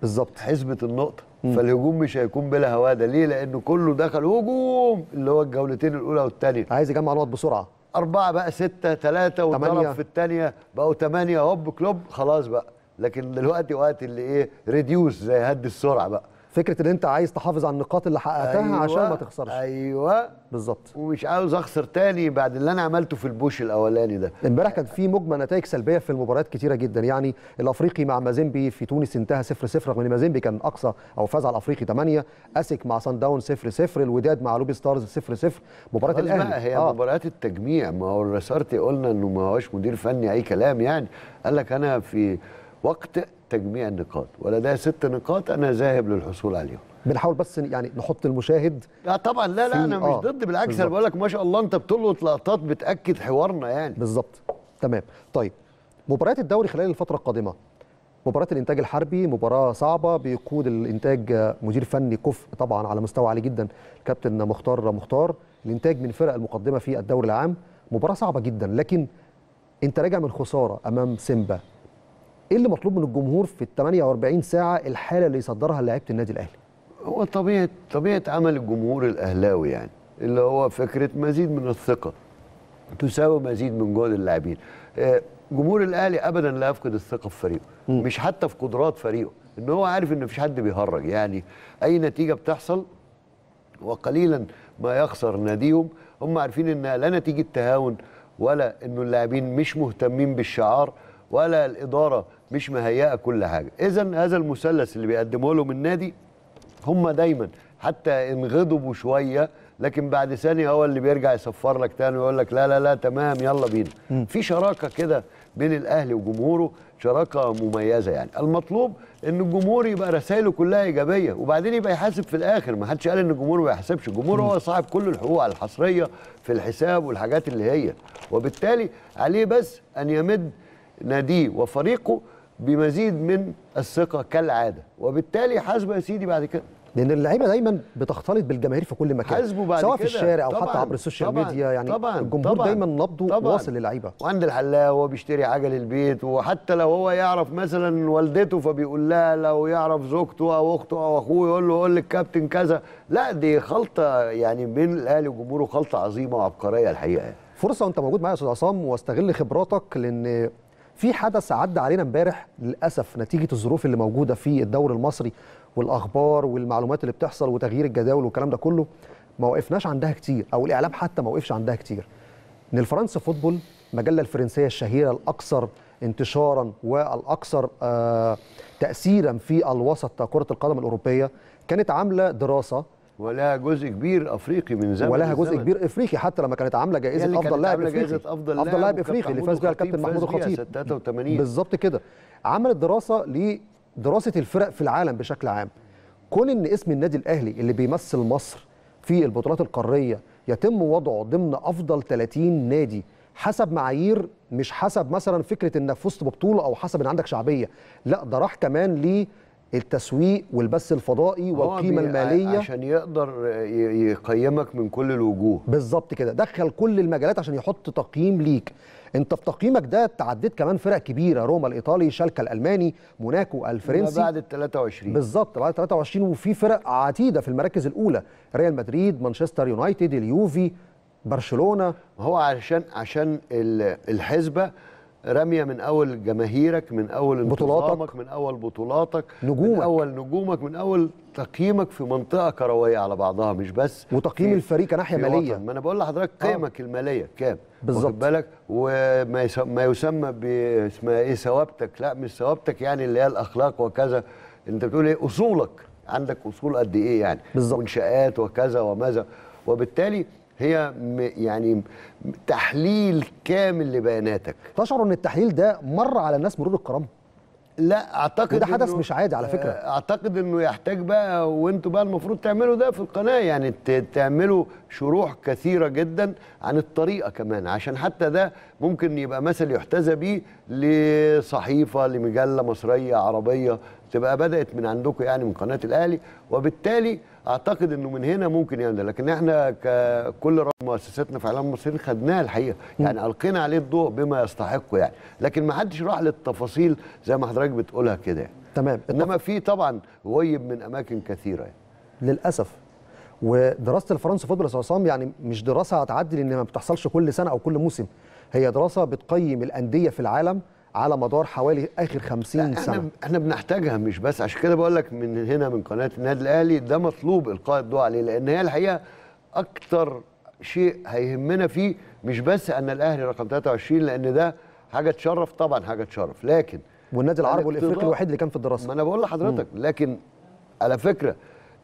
بالظبط حسبه النقطه فالهجوم مش هيكون بلا هواده ليه؟ لانه كله دخل هجوم اللي هو الجولتين الاولى والثانيه عايز يجمع نقط بسرعه أربعة بقى ستة ثلاثة واتضرب في الثانية بقوا ثمانية هوب كلوب خلاص بقى لكن دلوقتي وقت اللي ايه ريديوس زي هد السرعة بقى فكره ان انت عايز تحافظ على النقاط اللي حققتها أيوة عشان ما تخسرش ايوه بالظبط ومش عاوز اخسر تاني بعد اللي انا عملته في البوش الاولاني ده امبارح كان في مجمل نتائج سلبيه في المباريات كتيره جدا يعني الافريقي مع مازيمبي في تونس انتهى 0 0 رغم ان مازيمبي كان اقصى او فاز على الافريقي 8 اسك مع سان داون 0 0 الوداد مع لوبي ستارز 0 0 مباراه الاهلي بقى هي آه. مباريات التجميع ما هو الرسارتي قلنا انه ما هوش مدير فني اي كلام يعني قال لك انا في وقت تجميع النقاط ولديها ست نقاط انا ذاهب للحصول عليهم بنحاول بس يعني نحط المشاهد لا طبعا لا لا انا مش آه ضد بالعكس انا بقول لك ما شاء الله انت بتلقط لقطات بتاكد حوارنا يعني بالظبط تمام طيب مباريات الدوري خلال الفتره القادمه مباراه الانتاج الحربي مباراه صعبه بيقود الانتاج مدير فني كفء طبعا على مستوى عالي جدا الكابتن مختار مختار الانتاج من الفرق المقدمه في الدوري العام مباراه صعبه جدا لكن انت راجع من خساره امام سيمبا ايه اللي مطلوب من الجمهور في ال 48 ساعه الحاله اللي يصدرها لعيبه النادي الاهلي هو طبيعه طبيعه عمل الجمهور الاهلاوي يعني اللي هو فكره مزيد من الثقه تساوي مزيد من جهد اللاعبين آه، جمهور الاهلي ابدا لا يفقد الثقه في فريقه مش حتى في قدرات فريقه ان هو عارف ان مفيش حد بيهرج يعني اي نتيجه بتحصل وقليلا ما يخسر ناديهم هم عارفين انها لا نتيجه تهاون ولا انه اللاعبين مش مهتمين بالشعار ولا الاداره مش مهيئه كل حاجه اذا هذا المثلث اللي بيقدمه لهم النادي هم دايما حتى ان غضبوا شويه لكن بعد ثانيه هو اللي بيرجع يصفر لك تاني ويقول لك لا لا لا تمام يلا بينا في شراكه كده بين الاهلي وجمهوره شراكه مميزه يعني المطلوب ان الجمهور يبقى رسائله كلها ايجابيه وبعدين يبقى يحاسب في الاخر ما حدش قال ان الجمهور ما يحاسبش الجمهور هو صاحب كل الحقوق الحصريه في الحساب والحاجات اللي هي وبالتالي عليه بس ان يمد ناديه وفريقه بمزيد من الثقه كالعاده وبالتالي حاسبه يا سيدي بعد كده لان اللعيبه دايما بتختلط بالجماهير في كل مكان حاسبه بعد سواء كده. في الشارع او حتى عبر السوشيال ميديا يعني طبعًا الجمهور طبعًا دايما نبضه واصل للعيبه وعند الحلاق وهو بيشتري عجل البيت وحتى لو هو يعرف مثلا والدته فبيقول لها لو يعرف زوجته او اخته او اخوه يقول له قول للكابتن كذا لا دي خلطه يعني بين الاهلي وجمهوره خلطه عظيمه وعبقريه الحقيقه فرصه وانت موجود معايا يا استاذ عصام واستغل خبراتك لان في حدث عدى علينا امبارح للاسف نتيجه الظروف اللي موجوده في الدوري المصري والاخبار والمعلومات اللي بتحصل وتغيير الجداول والكلام ده كله ما وقفناش عندها كتير او الاعلام حتى ما وقفش عندها كتير ان الفرنسا فوتبول المجله الفرنسيه الشهيره الاكثر انتشارا والاكثر آه، تاثيرا في الوسط كره القدم الاوروبيه كانت عامله دراسه ولها جزء كبير افريقي من زمان ولها جزء كبير افريقي حتى لما كانت عامله جائزه يعني افضل لاعب افريقي جائزه افضل لاعب, لاعب افريقي اللي فاز بيها الكابتن محمود الخطيب 83 بالظبط كده عملت دراسه لدراسه الفرق في العالم بشكل عام كون ان اسم النادي الاهلي اللي بيمثل مصر في البطولات القاريه يتم وضعه ضمن افضل 30 نادي حسب معايير مش حسب مثلا فكره انك فزت ببطوله او حسب ان عندك شعبيه لا ده راح كمان ليه التسويق والبث الفضائي والقيمه الماليه عشان يقدر يقيمك من كل الوجوه بالظبط كده دخل كل المجالات عشان يحط تقييم ليك انت في تقييمك ده تعديت كمان فرق كبيره روما الايطالي شالكا الالماني موناكو الفرنسي بعد ال 23 بالظبط بعد ال 23 وفي فرق عديده في المراكز الاولى ريال مدريد مانشستر يونايتد اليوفي برشلونه هو عشان عشان الحسبه رميه من اول جماهيرك من اول بطولاتك من اول بطولاتك نجومك من اول نجومك من اول تقييمك في منطقه كرويه على بعضها مش بس وتقييم الفريق كناحيه ماليه ما انا بقول لحضرتك آه. قيمك آه. الماليه كام بالظبط واخد بالك وما يسمى, يسمى باسمها ايه ثوابتك لا مش ثوابتك يعني اللي هي الاخلاق وكذا انت بتقول ايه اصولك عندك اصول قد ايه يعني بالظبط منشآت وكذا وماذا وبالتالي هي يعني تحليل كامل لبياناتك تشعر ان التحليل ده مر على الناس مرور الكرام لا اعتقد ده حدث مش عادي على فكره آه، اعتقد انه يحتاج بقى وانتوا بقى المفروض تعملوا ده في القناه يعني تعملوا شروح كثيره جدا عن الطريقه كمان عشان حتى ده ممكن يبقى مثل يحتذى به لصحيفه لمجله مصريه عربيه تبقى بدات من عندكم يعني من قناه الاهلي وبالتالي اعتقد انه من هنا ممكن يعمل ده لكن احنا ككل مؤسساتنا في اعلام المصريين خدناها الحقيقه يعني القينا عليه الضوء بما يستحقه يعني لكن ما حدش راح للتفاصيل زي ما حضرتك بتقولها كده تمام انما في طبعا غيب من اماكن كثيره يعني. للاسف ودراسه الفرنسا فوتبول عصام يعني مش دراسه هتعدل ان ما بتحصلش كل سنه او كل موسم هي دراسه بتقيم الانديه في العالم على مدار حوالي اخر 50 سنه احنا احنا بنحتاجها مش بس عشان كده بقول لك من هنا من قناه النادي الاهلي ده مطلوب القاء الضوء عليه لان هي الحقيقه اكتر شيء هيهمنا فيه مش بس ان الاهلي رقم 23 لان ده حاجه تشرف طبعا حاجه تشرف لكن والنادي العربي والافريقي الوحيد اللي كان في الدراسه ما انا بقول لحضرتك لكن على فكره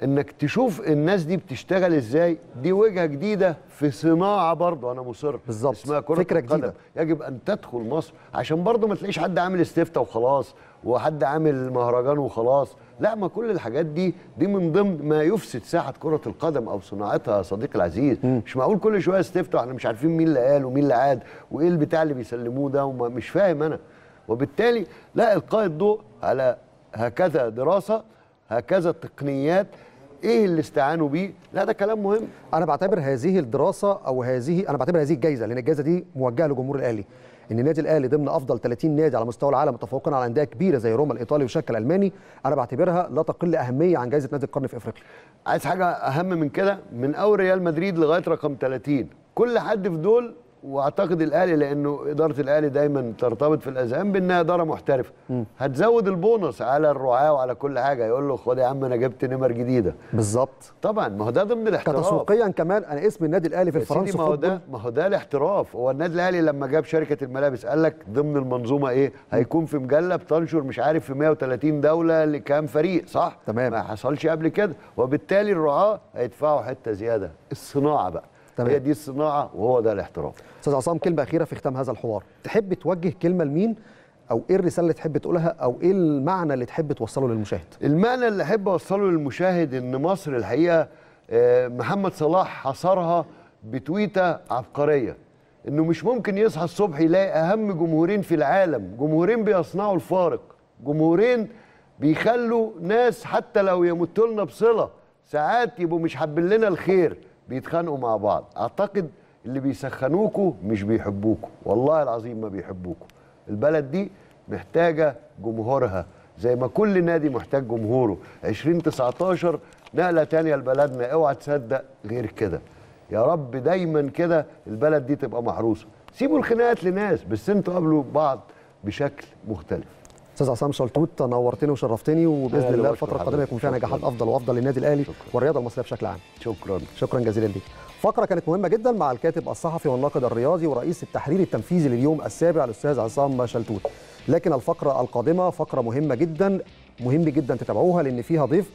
انك تشوف الناس دي بتشتغل ازاي دي وجهه جديده في صناعه برضه انا مصر بالظبط اسمها كره فكرة القدم جديدة. يجب ان تدخل مصر عشان برضه ما تلاقيش حد عامل استفتاء وخلاص وحد عامل مهرجان وخلاص لا ما كل الحاجات دي دي من ضمن ما يفسد ساحه كره القدم او صناعتها يا صديقي العزيز م. مش معقول كل شويه استفتاء احنا مش عارفين مين اللي قال ومين اللي عاد وايه البتاع اللي بيسلموه ده ومش فاهم انا وبالتالي لا القاء الضوء على هكذا دراسه هكذا تقنيات ايه اللي استعانوا بيه لا ده كلام مهم انا بعتبر هذه الدراسه او هذه انا بعتبر هذه الجائزه لان الجائزه دي موجهه لجمهور الاهلي ان النادي الاهلي ضمن افضل 30 نادي على مستوى العالم متفوقين على انديه كبيره زي روما الايطالي وشكل الالماني انا بعتبرها لا تقل اهميه عن جائزه نادي القرن في افريقيا عايز حاجه اهم من كده من اول ريال مدريد لغايه رقم 30 كل حد في دول واعتقد الاهلي لانه اداره الاهلي دايما ترتبط في الاذهان بانها اداره محترفه هتزود البونص على الرعاه وعلى كل حاجه يقول له خد يا عم انا جبت نمر جديده بالظبط طبعا ما هو ده ضمن الاحتراف كتسويقيا كمان انا اسم النادي الاهلي في الفرنسي ما هو ده ما هو ده الاحتراف هو النادي الاهلي لما جاب شركه الملابس قال لك ضمن المنظومه ايه هيكون في مجله بتنشر مش عارف في 130 دوله لكام فريق صح تمام ما حصلش قبل كده وبالتالي الرعاه هيدفعوا حته زياده الصناعه بقى تمام. هي دي الصناعه وهو ده الاحتراف استاذ عصام كلمه اخيره في ختام هذا الحوار تحب توجه كلمه لمين او ايه الرساله اللي تحب تقولها او ايه المعنى اللي تحب توصله للمشاهد المعنى اللي احب اوصله للمشاهد ان مصر الحقيقه آه، محمد صلاح حصرها بتويته عبقريه انه مش ممكن يصحى الصبح يلاقي اهم جمهورين في العالم جمهورين بيصنعوا الفارق جمهورين بيخلوا ناس حتى لو يمت لنا بصله ساعات يبقوا مش حابين لنا الخير بيتخانقوا مع بعض اعتقد اللي بيسخنوكوا مش بيحبوكوا والله العظيم ما بيحبوكوا البلد دي محتاجه جمهورها زي ما كل نادي محتاج جمهوره 2019 نقله تانية لبلدنا اوعى تصدق غير كده يا رب دايما كده البلد دي تبقى محروسه سيبوا الخناقات لناس بس انتوا قابلوا بعض بشكل مختلف استاذ عصام شلتوت نورتني وشرفتني وباذن الله الفتره القادمه يكون فيها نجاحات افضل وافضل للنادي الاهلي والرياضه المصريه بشكل عام شكرا شكرا جزيلا ليك فقره كانت مهمه جدا مع الكاتب الصحفي والناقد الرياضي ورئيس التحرير التنفيذي لليوم السابع الاستاذ عصام شلتوت لكن الفقره القادمه فقره مهمه جدا مهم جدا تتابعوها لان فيها ضيف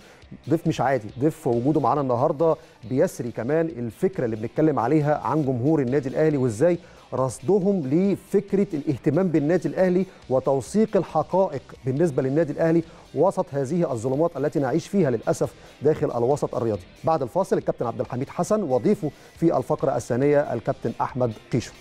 ضيف مش عادي ضيف وجوده معانا النهارده بيسري كمان الفكره اللي بنتكلم عليها عن جمهور النادي الاهلي وازاي رصدهم لفكره الاهتمام بالنادي الاهلي وتوثيق الحقائق بالنسبه للنادي الاهلي وسط هذه الظلمات التي نعيش فيها للاسف داخل الوسط الرياضي. بعد الفاصل الكابتن عبد الحميد حسن وضيفه في الفقره الثانيه الكابتن احمد قيشو.